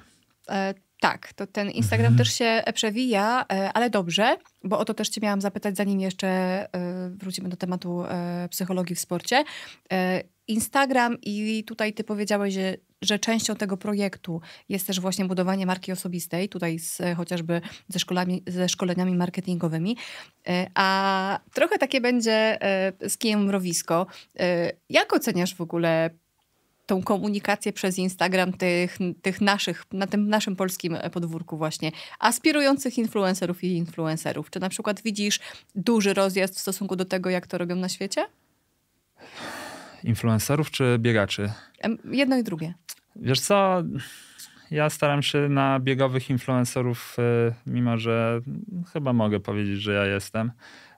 E tak, to ten Instagram mhm. też się przewija, ale dobrze, bo o to też Cię miałam zapytać, zanim jeszcze wrócimy do tematu psychologii w sporcie. Instagram i tutaj ty powiedziałeś, że że częścią tego projektu jest też właśnie budowanie marki osobistej, tutaj z, chociażby ze, szkolami, ze szkoleniami marketingowymi. E, a trochę takie będzie e, z kijem mrowisko. E, jak oceniasz w ogóle tą komunikację przez Instagram tych, tych naszych, na tym naszym polskim podwórku właśnie, aspirujących influencerów i influencerów? Czy na przykład widzisz duży rozjazd w stosunku do tego, jak to robią na świecie? influencerów czy biegaczy? Jedno i drugie. Wiesz co, ja staram się na biegowych influencerów, e, mimo że chyba mogę powiedzieć, że ja jestem,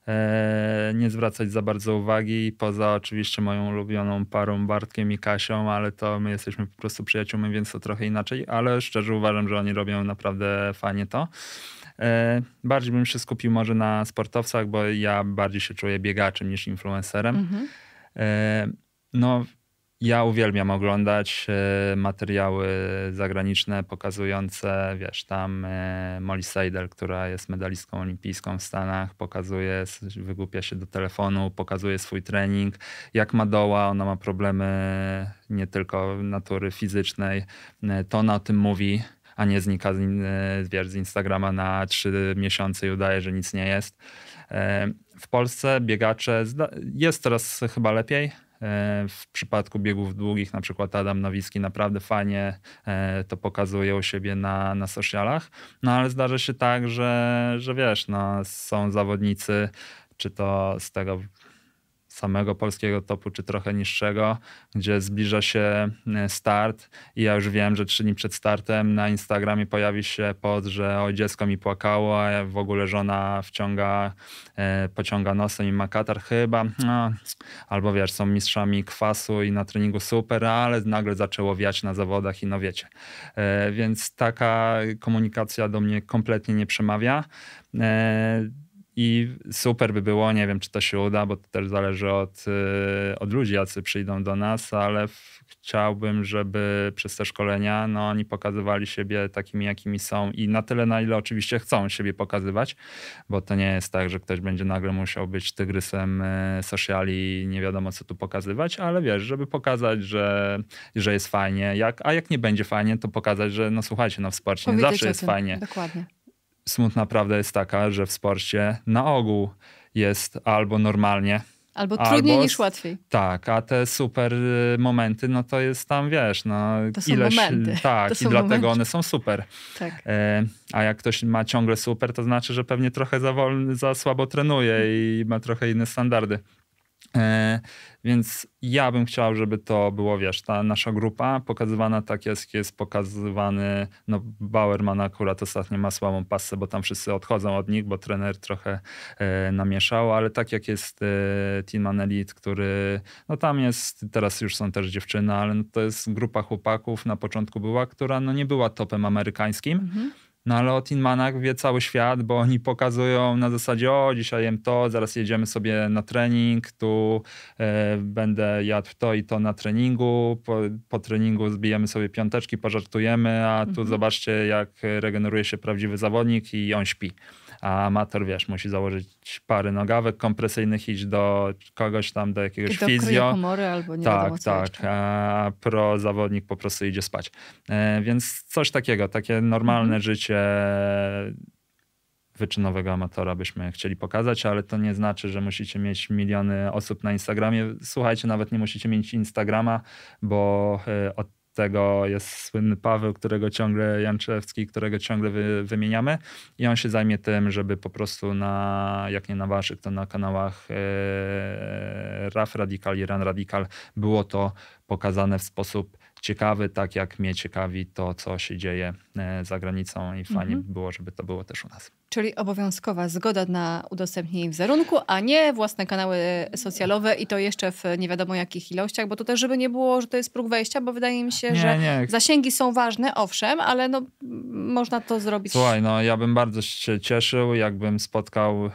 e, nie zwracać za bardzo uwagi, poza oczywiście moją ulubioną parą Bartkiem i Kasią, ale to my jesteśmy po prostu przyjaciółmi, więc to trochę inaczej, ale szczerze uważam, że oni robią naprawdę fajnie to. E, bardziej bym się skupił może na sportowcach, bo ja bardziej się czuję biegaczem niż influencerem. Mhm. No, ja uwielbiam oglądać e, materiały zagraniczne pokazujące, wiesz, tam e, Molly Seidel, która jest medalistką olimpijską w Stanach, pokazuje, wygłupia się do telefonu, pokazuje swój trening, jak ma doła, ona ma problemy nie tylko natury fizycznej, e, to ona o tym mówi, a nie znika z, wiesz, z Instagrama na trzy miesiące i udaje, że nic nie jest. W Polsce biegacze jest teraz chyba lepiej, E, w przypadku biegów długich, na przykład Adam Nowicki naprawdę fajnie e, to pokazuje u siebie na, na socialach. No ale zdarza się tak, że, że wiesz, no, są zawodnicy, czy to z tego samego polskiego topu, czy trochę niższego, gdzie zbliża się e, start i ja już wiem, że trzy dni przed startem na Instagramie pojawi się pod, że oj dziecko mi płakało, a w ogóle żona wciąga, e, pociąga nosem i ma katar chyba, no, albo wiesz, są mistrzami kwasu i na treningu super, ale nagle zaczęło wiać na zawodach i no wiecie. E, więc taka komunikacja do mnie kompletnie nie przemawia. I super by było, nie wiem czy to się uda, bo to też zależy od, y, od ludzi, jacy przyjdą do nas, ale chciałbym, żeby przez te szkolenia no, oni pokazywali siebie takimi, jakimi są i na tyle, na ile oczywiście chcą siebie pokazywać, bo to nie jest tak, że ktoś będzie nagle musiał być tygrysem y, sociali i nie wiadomo co tu pokazywać, ale wiesz, żeby pokazać, że, że jest fajnie, jak, a jak nie będzie fajnie, to pokazać, że no słuchajcie, no w sporcie Powiedzieć nie zawsze jest fajnie. Dokładnie smutna prawda jest taka, że w sporcie na ogół jest albo normalnie. Albo trudniej albo, niż łatwiej. Tak, a te super y, momenty, no to jest tam, wiesz, no to są ileś. Y, momenty. Tak, to i dlatego momenty. one są super. Tak. E, a jak ktoś ma ciągle super, to znaczy, że pewnie trochę za, wolny, za słabo trenuje i ma trochę inne standardy. E, więc ja bym chciał, żeby to było, wiesz, ta nasza grupa pokazywana tak, jak jest pokazywany. No, Bauerman akurat ostatnio ma słabą pasę, bo tam wszyscy odchodzą od nich, bo trener trochę e, namieszał, ale tak jak jest e, Team Elite, który, no tam jest, teraz już są też dziewczyny, ale no, to jest grupa chłopaków, na początku była, która no nie była topem amerykańskim. Mhm no ale o Tinmanach wie cały świat, bo oni pokazują na zasadzie, o dzisiaj jem to, zaraz jedziemy sobie na trening, tu e, będę jadł to i to na treningu, po, po treningu zbijemy sobie piąteczki, pożartujemy, a tu mhm. zobaczcie jak regeneruje się prawdziwy zawodnik i on śpi a amator, wiesz, musi założyć parę nogawek kompresyjnych, iść do kogoś tam, do jakiegoś do fizjo. komory albo nie Tak, tak. A pro zawodnik po prostu idzie spać. E, więc coś takiego, takie normalne mhm. życie wyczynowego amatora byśmy chcieli pokazać, ale to nie znaczy, że musicie mieć miliony osób na Instagramie. Słuchajcie, nawet nie musicie mieć Instagrama, bo e, od tego jest słynny Paweł, którego ciągle, Janczewski, którego ciągle wy, wymieniamy i on się zajmie tym, żeby po prostu na, jak nie na waszych, to na kanałach e, RAF Radical i Radikal, Radical było to pokazane w sposób ciekawy, tak jak mnie ciekawi to, co się dzieje e, za granicą i fajnie mhm. było, żeby to było też u nas. Czyli obowiązkowa zgoda na udostępnienie wizerunku, a nie własne kanały e, socjalowe i to jeszcze w nie wiadomo jakich ilościach, bo to też, żeby nie było, że to jest próg wejścia, bo wydaje mi się, nie, że nie. zasięgi są ważne, owszem, ale no, można to zrobić. Słuchaj, no ja bym bardzo się cieszył, jakbym spotkał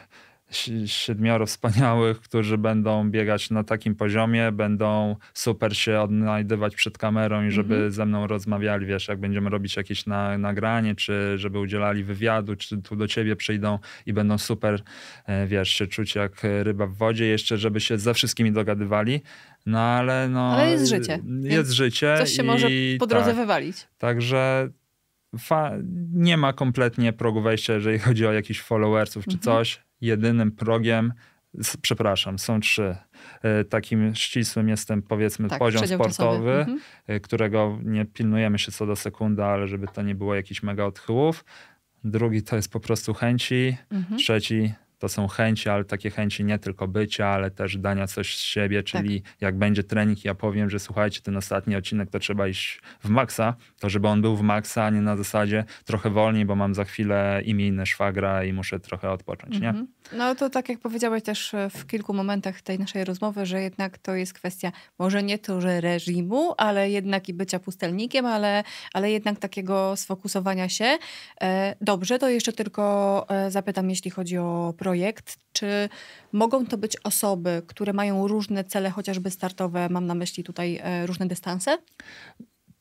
siedmioro wspaniałych, którzy będą biegać na takim poziomie, będą super się odnajdywać przed kamerą i żeby mm -hmm. ze mną rozmawiali, wiesz, jak będziemy robić jakieś na, nagranie, czy żeby udzielali wywiadu, czy tu do ciebie przyjdą i będą super, e, wiesz, się czuć jak ryba w wodzie, jeszcze żeby się ze wszystkimi dogadywali, no ale no... Ale jest życie. Jest życie. Coś się i, może po drodze tak, wywalić. Także nie ma kompletnie progu wejścia, jeżeli chodzi o jakichś followersów czy mhm. coś. Jedynym progiem, przepraszam, są trzy. E, takim ścisłym jest ten powiedzmy tak, poziom sportowy, mhm. e, którego nie pilnujemy się co do sekunda, ale żeby to nie było jakichś mega odchyłów. Drugi to jest po prostu chęci. Mhm. Trzeci to są chęci, ale takie chęci nie tylko bycia, ale też dania coś z siebie, tak. czyli tak. jak będzie trening, ja powiem, że słuchajcie, ten ostatni odcinek to trzeba iść w maksa, to żeby on był w maksa, a nie na zasadzie trochę wolniej, bo mam za chwilę imię szwagra i muszę trochę odpocząć, nie? Mhm. No to tak jak powiedziałeś też e, w kilku momentach tej naszej rozmowy, że jednak to jest kwestia może nie to, że reżimu, ale jednak i bycia pustelnikiem, ale, ale jednak takiego sfokusowania się. E, dobrze, to jeszcze tylko e, zapytam, jeśli chodzi o projekt, czy mogą to być osoby, które mają różne cele, chociażby startowe, mam na myśli tutaj e, różne dystanse?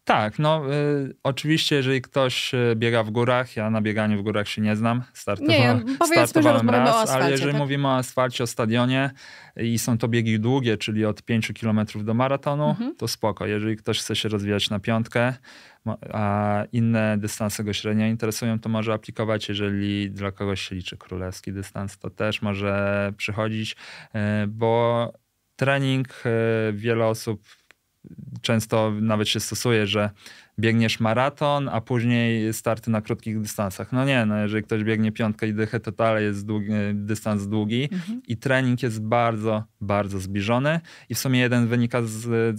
Tak, no y, oczywiście, jeżeli ktoś y, biega w górach, ja na bieganiu w górach się nie znam, startowałem, nie, startowałem raz, asfalcie, ale jeżeli tak? mówimy o asfalcie, o stadionie i są to biegi długie, czyli od 5 km do maratonu, mhm. to spoko. Jeżeli ktoś chce się rozwijać na piątkę, a inne dystanse go średnio interesują, to może aplikować. Jeżeli dla kogoś się liczy królewski dystans, to też może przychodzić, y, bo trening y, wiele osób często nawet się stosuje, że biegniesz maraton, a później starty na krótkich dystansach. No nie, no jeżeli ktoś biegnie piątkę i dychę, to dalej jest długi, e, dystans długi mhm. i trening jest bardzo, bardzo zbliżony i w sumie jeden wynika z,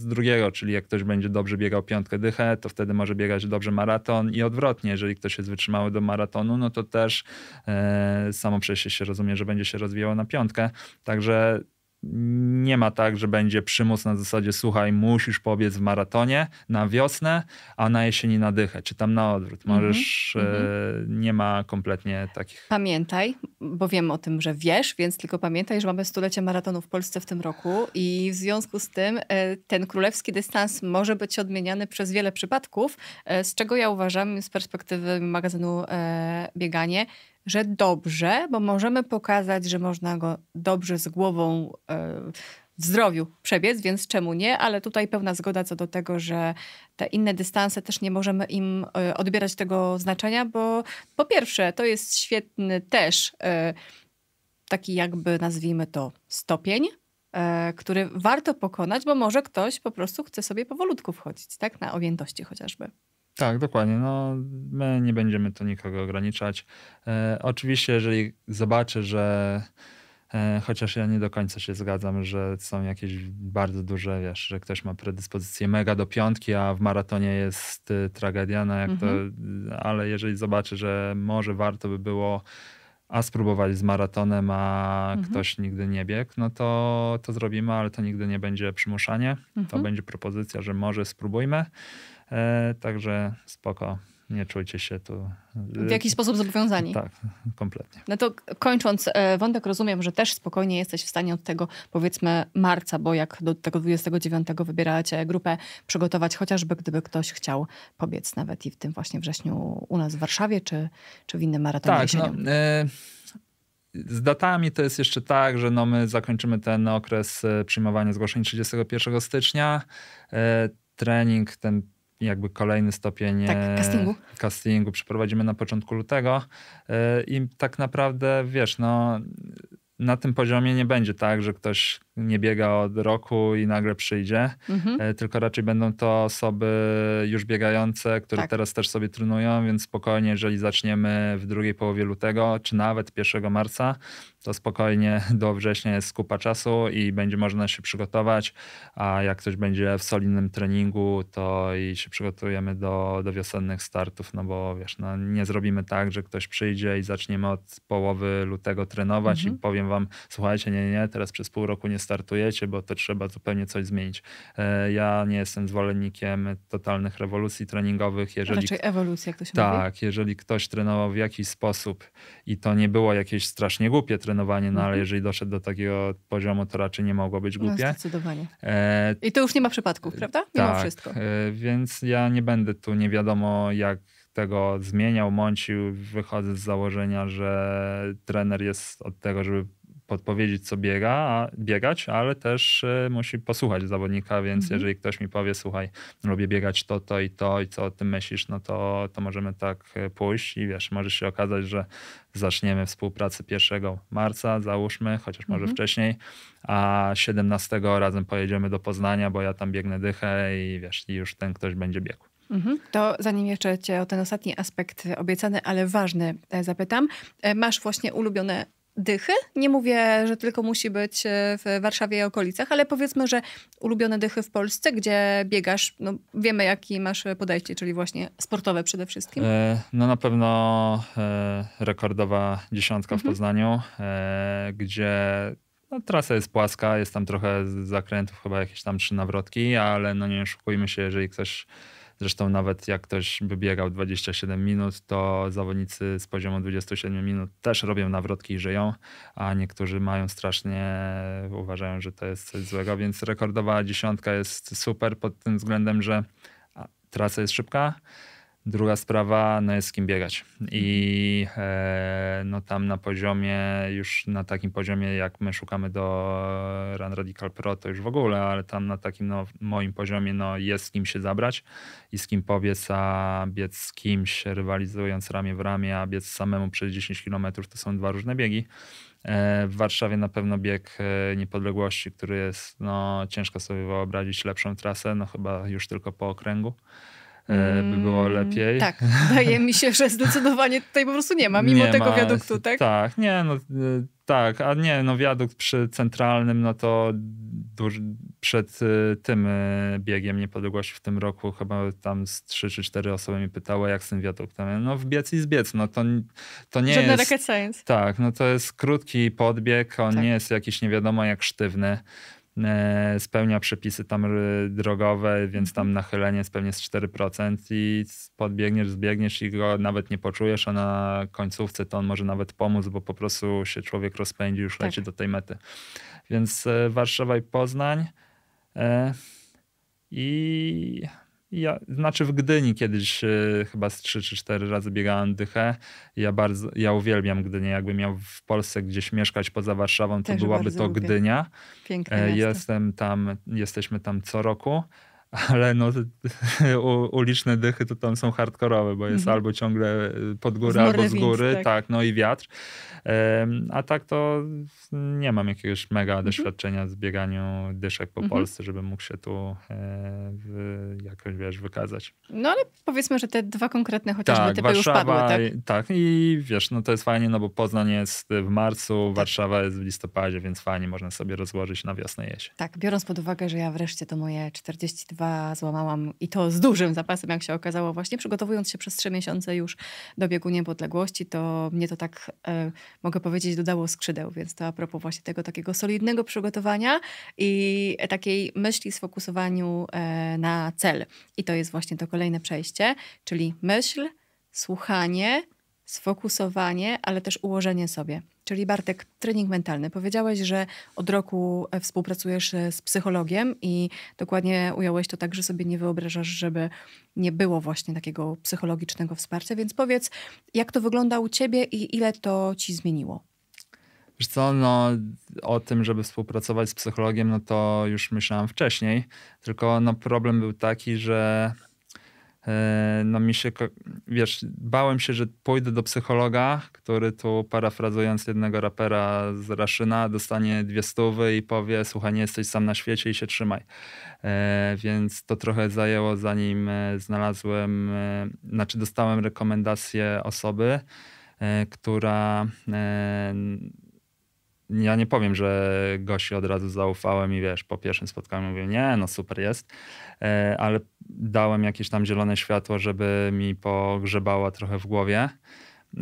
z, drugiego, czyli jak ktoś będzie dobrze biegał piątkę dychę, to wtedy może biegać dobrze maraton i odwrotnie, jeżeli ktoś jest wytrzymały do maratonu, no to też e, samo przejście się rozumie, że będzie się rozwijało na piątkę. Także nie ma tak, że będzie przymus na zasadzie słuchaj, musisz pobiec w maratonie na wiosnę, a na jesieni na dychę, czy tam na odwrót. Mhm, Możesz, mm -hmm. nie ma kompletnie takich. Pamiętaj, bo wiem o tym, że wiesz, więc tylko pamiętaj, że mamy stulecie maratonu w Polsce w tym roku i w związku z tym e, ten królewski dystans może być odmieniany przez wiele przypadków, e, z czego ja uważam z perspektywy magazynu Bieganie, że dobrze, bo możemy pokazać, że można go dobrze z głową e, w zdrowiu przebiec, więc czemu nie? Ale tutaj pełna zgoda co do tego, że te inne dystanse też nie możemy im e, odbierać tego znaczenia, bo po pierwsze, to jest świetny też e, taki jakby nazwijmy to stopień, który warto pokonać, bo może ktoś po prostu chce sobie powolutku wchodzić, tak? Na objętości chociażby. Tak, dokładnie. No, my nie będziemy tu nikogo ograniczać. E, oczywiście, jeżeli zobaczę, że e, chociaż ja nie do końca się zgadzam, że są jakieś bardzo duże, wiesz, że ktoś ma predyspozycję mega do piątki, a w maratonie jest y, tragedia, no jak mhm. to, ale jeżeli zobaczę, że może warto by było a spróbować z maratonem, a mhm. ktoś nigdy nie biegł, no to, to zrobimy, ale to nigdy nie będzie przymuszanie. Mhm. To będzie propozycja, że może spróbujmy. E, także spoko nie czujcie się tu. E, w jakiś sposób zobowiązani. Tak, kompletnie. No to kończąc e, wątek, rozumiem, że też spokojnie jesteś w stanie od tego powiedzmy marca, bo jak do tego 29 wybieracie grupę, przygotować chociażby, gdyby ktoś chciał pobiec nawet i w tym właśnie wrześniu u nas w Warszawie, czy, czy w innym maratonie tak, No, y z datami to jest jeszcze tak, że no my zakończymy ten okres przyjmowania zgłoszeń 31 stycznia. trening ten jakby kolejny stopień tak, e, castingu. castingu przeprowadzimy na początku lutego. E, I tak naprawdę, wiesz, no na tym poziomie nie będzie tak, że ktoś nie biega od roku i nagle przyjdzie, mhm. E, tylko raczej będą to osoby już biegające, które tak. teraz też sobie trenują, więc spokojnie, jeżeli zaczniemy w drugiej połowie lutego, czy nawet 1 marca, to spokojnie do września jest skupa czasu i będzie można się przygotować, a jak ktoś będzie w solidnym treningu, to i się przygotujemy do, do wiosennych startów, no bo wiesz, no nie zrobimy tak, że ktoś przyjdzie i zaczniemy od połowy lutego trenować mhm. i powiem wam, słuchajcie, nie, nie, teraz przez pół roku nie startujecie, bo to trzeba zupełnie coś zmienić. E, ja nie jestem zwolennikiem totalnych rewolucji treningowych. Jeżeli, Raczej ewolucji, jak to się tak, mówi. Tak, jeżeli ktoś trenował w jakiś sposób i to nie było jakieś strasznie głupie trenowanie, no ale mhm. jeżeli doszedł do takiego poziomu, to raczej nie mogło być no, głupie. No, zdecydowanie. E, I to już nie ma przypadków, prawda? Mimo tak, wszystko. E, więc ja nie będę tu nie wiadomo jak tego zmieniał, mącił. Wychodzę z założenia, że trener jest od tego, żeby podpowiedzieć, co biega, a, biegać, ale też y, musi posłuchać zawodnika, więc mhm. jeżeli ktoś mi powie, słuchaj, lubię biegać to, to i to i co o tym myślisz, no to, to możemy tak e, pójść i wiesz, może się okazać, że zaczniemy współpracę 1 marca, załóżmy, chociaż może mhm. wcześniej, a 17 razem pojedziemy do Poznania, bo ja tam biegnę dychę i wiesz, i już ten ktoś będzie biegł. Mhm. To zanim jeszcze cię o ten ostatni aspekt obiecany, ale ważny e, zapytam. Masz właśnie ulubione dychy. Nie mówię, że tylko musi być e, w Warszawie i okolicach, ale powiedzmy, że ulubione dychy w Polsce, gdzie biegasz, no wiemy jakie masz podejście, czyli właśnie sportowe przede wszystkim. E, no na pewno e, rekordowa dziesiątka mhm. w Poznaniu, gdzie no, trasa jest płaska, jest tam trochę zakrętów, chyba jakieś tam trzy nawrotki, ale no nie oszukujmy się, jeżeli ktoś Zresztą nawet jak ktoś by biegał 27 minut, to zawodnicy z poziomu 27 minut też robią nawrotki i żyją, a niektórzy mają strasznie, uważają, że to jest coś złego, więc rekordowa dziesiątka jest super pod tym względem, że trasa jest szybka, Druga sprawa, no jest z kim biegać. I e, no tam na poziomie, już na takim poziomie, jak my szukamy do Run Radical Pro, to już w ogóle, ale tam na takim no, moim poziomie, no jest z kim się zabrać i z kim pobiec, a biec z kimś rywalizując ramię w ramię, a biec samemu przez 10 km to są dwa różne biegi. E, w Warszawie na pewno bieg e, niepodległości, który jest, no ciężko sobie wyobrazić lepszą trasę, no chyba już tylko po okręgu by było mm, lepiej. Tak, wydaje mi się, że zdecydowanie tutaj po prostu nie ma, mimo nie tego ma, wiaduktu, tak? Tak, nie, no y, tak, a nie, no wiadukt przy centralnym, no to przed y, tym y, biegiem niepodległości w tym roku chyba tam z trzy czy cztery osoby mi pytały, jak z tym wiaduktem. No wbiec i zbiec, no to, to nie jest. jest... Żadna science. Tak, no to jest krótki podbieg, on tak. nie jest jakiś nie wiadomo jak sztywny. E, spełnia przepisy tam e, drogowe, więc tam mhm. nachylenie jest pewnie z 4% i podbiegniesz, zbiegniesz i go nawet nie poczujesz, a na końcówce to on może nawet pomóc, bo po prostu się człowiek rozpędzi, już tak. leci do tej mety. Więc e, Warszawa i Poznań i ja, znaczy w Gdyni kiedyś y, chyba z 3 czy 4 razy biegałem dychę. Ja bardzo, ja uwielbiam Gdynię. Jakbym miał w Polsce gdzieś mieszkać poza Warszawą, to Też byłaby to lubię. Gdynia. Piękne e, miasto. Jestem tam, jesteśmy tam co roku ale no, u, uliczne dychy to tam są hardkorowe, bo jest mhm. albo ciągle y, pod górę, albo z góry, tak. tak. no i wiatr. Um, a tak to nie mam jakiegoś mega mhm. doświadczenia z bieganiu dyszek po mhm. Polsce, żebym mógł się tu e, jakoś, wiesz, wykazać. No ale powiedzmy, że te dwa konkretne chociażby tak, typy Warszawa, już padły, tak? tak? i wiesz, no to jest fajnie, no bo Poznań jest w marcu, tak. Warszawa jest w listopadzie, więc fajnie można sobie rozłożyć na wiosnę, jesień. Tak, biorąc pod uwagę, że ja wreszcie to moje 42 dwa złamałam i to z dużym zapasem, jak się okazało, właśnie przygotowując się przez trzy miesiące już do biegu niepodległości, to mnie to tak, e, mogę powiedzieć, dodało skrzydeł, więc to a propos właśnie tego takiego solidnego przygotowania i takiej myśli sfokusowaniu e, na cel. I to jest właśnie to kolejne przejście, czyli myśl, słuchanie, sfokusowanie, ale też ułożenie sobie. Czyli Bartek, trening mentalny. Powiedziałeś, że od roku e, współpracujesz e, z psychologiem i dokładnie ująłeś to tak, że sobie nie wyobrażasz, żeby nie było właśnie takiego psychologicznego wsparcia. Więc powiedz, jak to wygląda u ciebie i ile to ci zmieniło? Wiesz co, no o tym, żeby współpracować z psychologiem, no to już myślałam wcześniej, tylko no problem był taki, że E, no mi się, wiesz, bałem się, że pójdę do psychologa, który tu parafrazując jednego rapera z Raszyna dostanie dwie stówy i powie, słuchaj, nie jesteś sam na świecie i się trzymaj. E, więc to trochę zajęło zanim e, znalazłem, znaczy dostałem rekomendację osoby, która ja nie powiem, że gości od razu zaufałem i wiesz, po pierwszym spotkaniu mówię, nie, no super jest, E, ale dałem jakieś tam zielone światło, żeby mi pogrzebała trochę w głowie.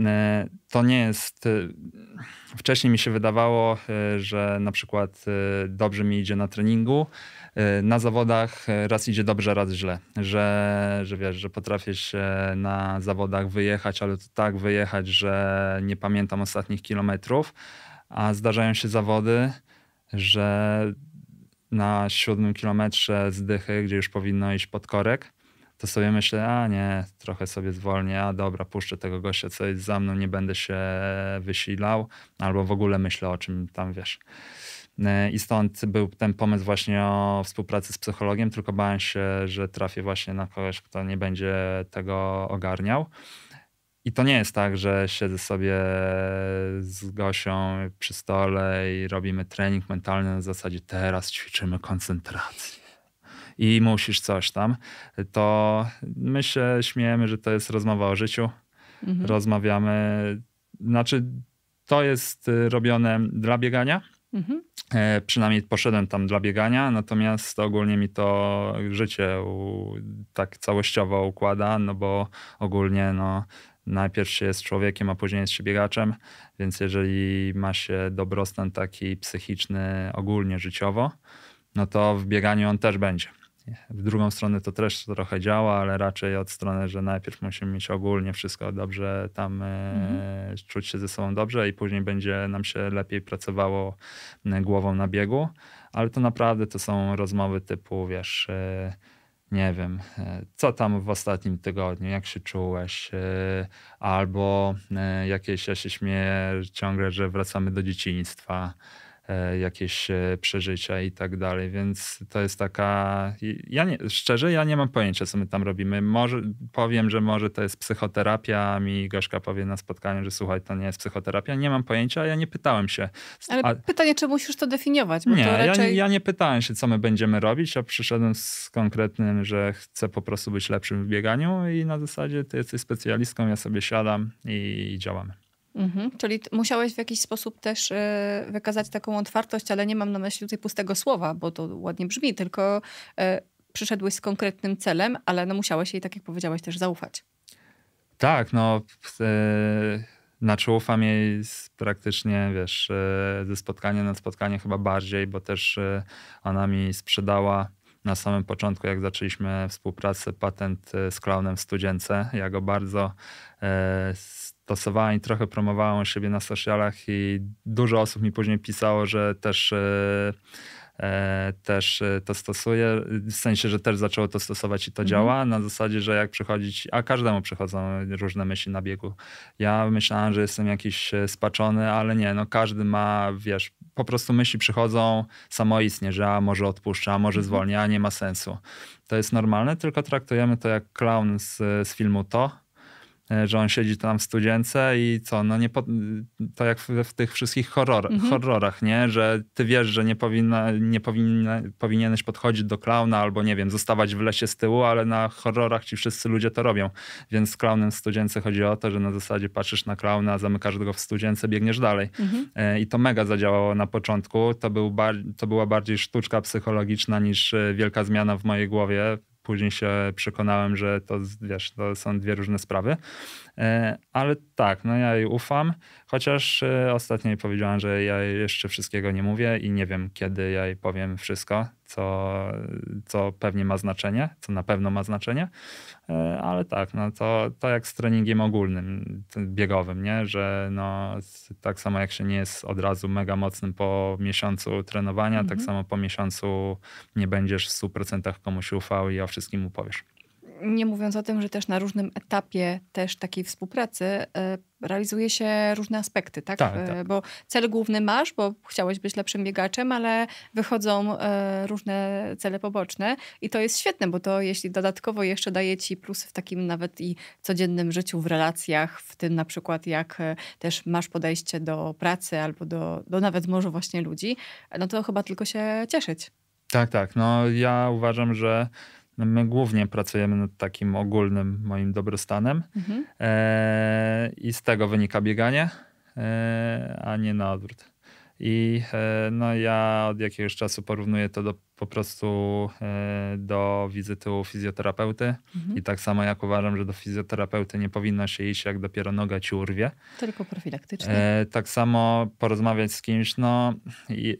E, to nie jest. E, wcześniej mi się wydawało, że na przykład dobrze mi idzie na treningu, na zawodach raz idzie dobrze, raz źle. Że, że wiesz, że potrafię się na zawodach wyjechać, ale to tak wyjechać, że nie pamiętam ostatnich kilometrów, a zdarzają się zawody, że na siódmym kilometrze zdychy, gdzie już powinno iść pod korek, to sobie myślę, a nie, trochę sobie zwolnię, a dobra, puszczę tego gościa, co jest za mną, nie będę się wysilał, albo w ogóle myślę o czym tam, wiesz. E, I stąd był ten pomysł właśnie o współpracy z psychologiem, tylko bałem się, że trafię właśnie na kogoś, kto nie będzie tego ogarniał. I to nie jest tak, że siedzę sobie z Gosią przy stole i robimy trening mentalny na zasadzie teraz ćwiczymy koncentrację i musisz coś tam. To my się śmiejemy, że to jest rozmowa o życiu. Mhm. Rozmawiamy. Znaczy, to jest y, robione dla biegania. Mhm. E, przynajmniej poszedłem tam dla biegania, natomiast ogólnie mi to życie u, tak całościowo układa, no bo ogólnie no, najpierw się jest człowiekiem, a później jest się biegaczem, więc jeżeli ma się dobrostan taki psychiczny ogólnie życiowo, no to w bieganiu on też będzie. W drugą stronę to też trochę działa, ale raczej od strony, że najpierw musimy mieć ogólnie wszystko dobrze, tam e, mhm. czuć się ze sobą dobrze i później będzie nam się lepiej pracowało e, głową na biegu. Ale to naprawdę to są rozmowy typu, wiesz, e, nie wiem, e, co tam w ostatnim tygodniu, jak się czułeś, e, albo e, jakieś, ja się śmieję ciągle, że wracamy do dzieciństwa, E, jakieś e, przeżycia i tak dalej, więc to jest taka, ja nie, szczerze ja nie mam pojęcia, co my tam robimy. Może, powiem, że może to jest psychoterapia, a mi Gorzka powie na spotkaniu, że słuchaj, to nie jest psychoterapia, nie mam pojęcia, ja nie pytałem się. Ale a... pytanie, czy musisz to definiować? nie, to raczej... ja, ja nie pytałem się, co my będziemy robić, a przyszedłem z konkretnym, że chcę po prostu być lepszym w bieganiu i na zasadzie ty jesteś specjalistką, ja sobie siadam i działamy. Mhm. Czyli musiałeś w jakiś sposób też e, wykazać taką otwartość, ale nie mam na myśli tutaj pustego słowa, bo to ładnie brzmi, tylko e, przyszedłeś z konkretnym celem, ale no musiałeś jej, tak jak powiedziałaś, też zaufać. Tak, no znaczy e, ufam jej praktycznie, wiesz, ze spotkania na spotkanie chyba bardziej, bo też ona mi sprzedała na samym początku, jak zaczęliśmy współpracę, patent z klaunem w Studzience. Ja go bardzo stosowałem i trochę promowałem siebie na socialach i dużo osób mi później pisało, że też e, e, też e, to stosuje, w sensie, że też zaczęło to stosować i to mhm. działa, na zasadzie, że jak przychodzić, a każdemu przychodzą różne myśli na biegu. Ja myślałem, że jestem jakiś spaczony, ale nie, no każdy ma, wiesz, po prostu myśli przychodzą samoistnie, że a może odpuszczę, a może mhm. zwolnię, a nie ma sensu. To jest normalne, tylko traktujemy to jak clown z, z filmu To, E, że on siedzi tam w studience i co, no nie po, to jak w, w tych wszystkich horror, mhm. horrorach, nie? Że ty wiesz, że nie, powinna, nie powinna, powinieneś podchodzić do klauna albo nie wiem, zostawać w lesie z tyłu, ale na horrorach ci wszyscy ludzie to robią. Więc z klaunem w studience chodzi o to, że na zasadzie patrzysz na klauna, zamykasz go w studience, biegniesz dalej. Mhm. E, I to mega zadziałało na początku. To, był bar, to była bardziej sztuczka psychologiczna niż e, wielka zmiana w mojej głowie później się przekonałem, że to, wiesz, to są dwie różne sprawy. E, ale tak, no ja jej ufam, chociaż e, ostatnio jej powiedziałam, że ja jeszcze wszystkiego nie mówię i nie wiem, kiedy ja jej powiem wszystko, co, co pewnie ma znaczenie, co na pewno ma znaczenie. E, ale tak, no to, to jak z treningiem ogólnym, biegowym, nie? że no, tak samo jak się nie jest od razu mega mocnym po miesiącu trenowania, mm -hmm. tak mhm. samo po miesiącu nie będziesz w 100% komuś ufał i o wszystkim mu powiesz. Nie mówiąc o tym, że też na różnym etapie też takiej współpracy e, realizuje się różne aspekty, tak? tak, e, tak. Bo cel główny masz, bo chciałeś być lepszym biegaczem, ale wychodzą e, różne cele poboczne i to jest świetne, bo to jeśli dodatkowo jeszcze daje ci plusy w takim nawet i codziennym życiu, w relacjach, w tym na przykład jak też masz podejście do pracy albo do, do nawet może właśnie ludzi, no to chyba tylko się cieszyć. Tak, tak. No ja uważam, że no, my głównie pracujemy nad takim ogólnym moim dobrostanem mhm. e, i z tego wynika bieganie, e, a nie na odwrót. I e, no, ja od jakiegoś czasu porównuję to do, po prostu e, do wizyty u fizjoterapeuty. Mhm. I tak samo jak uważam, że do fizjoterapeuty nie powinno się iść, jak dopiero noga ci urwie. Tylko profilaktycznie. tak samo porozmawiać z kimś. No,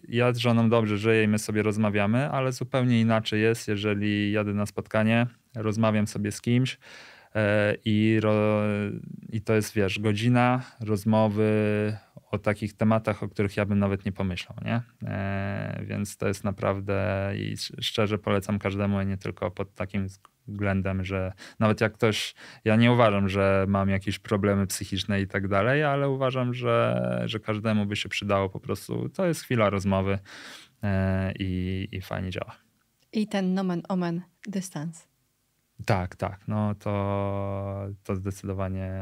ja z żoną dobrze żyję i my sobie rozmawiamy, ale zupełnie inaczej jest, jeżeli jadę na spotkanie, rozmawiam sobie z kimś. E, I, ro, I to jest, wiesz, godzina rozmowy, o takich tematach, o których ja bym nawet nie pomyślał, nie? E, więc to jest naprawdę i szczerze polecam każdemu, nie tylko pod takim względem, że nawet jak ktoś, ja nie uważam, że mam jakieś problemy psychiczne i tak dalej, ale uważam, że, że każdemu by się przydało po prostu, to jest chwila rozmowy e, i, i fajnie działa. I ten nomen omen dystans. Tak, tak. No to, to zdecydowanie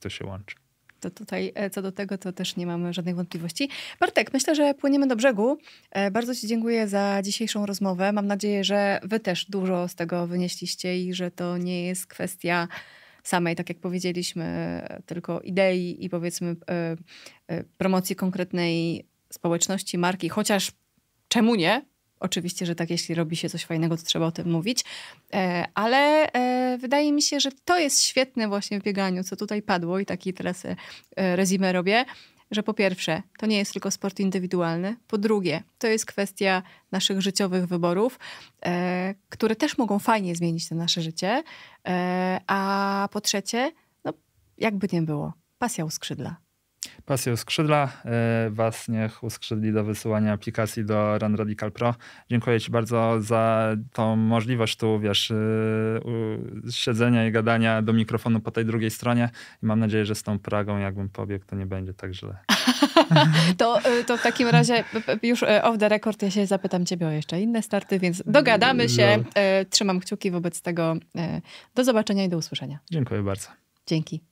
to się łączy. To tutaj e, co do tego to też nie mamy żadnych wątpliwości. Bartek, myślę, że płyniemy do brzegu. E, bardzo Ci dziękuję za dzisiejszą rozmowę. Mam nadzieję, że Wy też dużo z tego wynieśliście i że to nie jest kwestia samej, tak jak powiedzieliśmy, tylko idei i powiedzmy e, promocji konkretnej społeczności, marki, chociaż czemu nie? Oczywiście, że tak, jeśli robi się coś fajnego, to trzeba o tym mówić, e, ale e, wydaje mi się, że to jest świetne właśnie w bieganiu, co tutaj padło i taki teraz e, rezimę robię, że po pierwsze, to nie jest tylko sport indywidualny, po drugie, to jest kwestia naszych życiowych wyborów, które też mogą fajnie zmienić to nasze życie, a po trzecie, no jakby nie było, pasja uskrzydla. Pasję skrzydla. E, was niech uskrzydli do wysyłania aplikacji do Run Radical Pro. Dziękuję Ci bardzo za tą możliwość tu, wiesz, e, siedzenia i gadania do mikrofonu po tej drugiej stronie. I mam nadzieję, że z tą Pragą, jakbym pobiegł, to nie będzie tak źle. to, e, to w takim razie już off the record ja się zapytam Ciebie o jeszcze inne starty, więc dogadamy się. No. Trzymam kciuki wobec tego. Do zobaczenia i do usłyszenia. Dziękuję bardzo. Dzięki.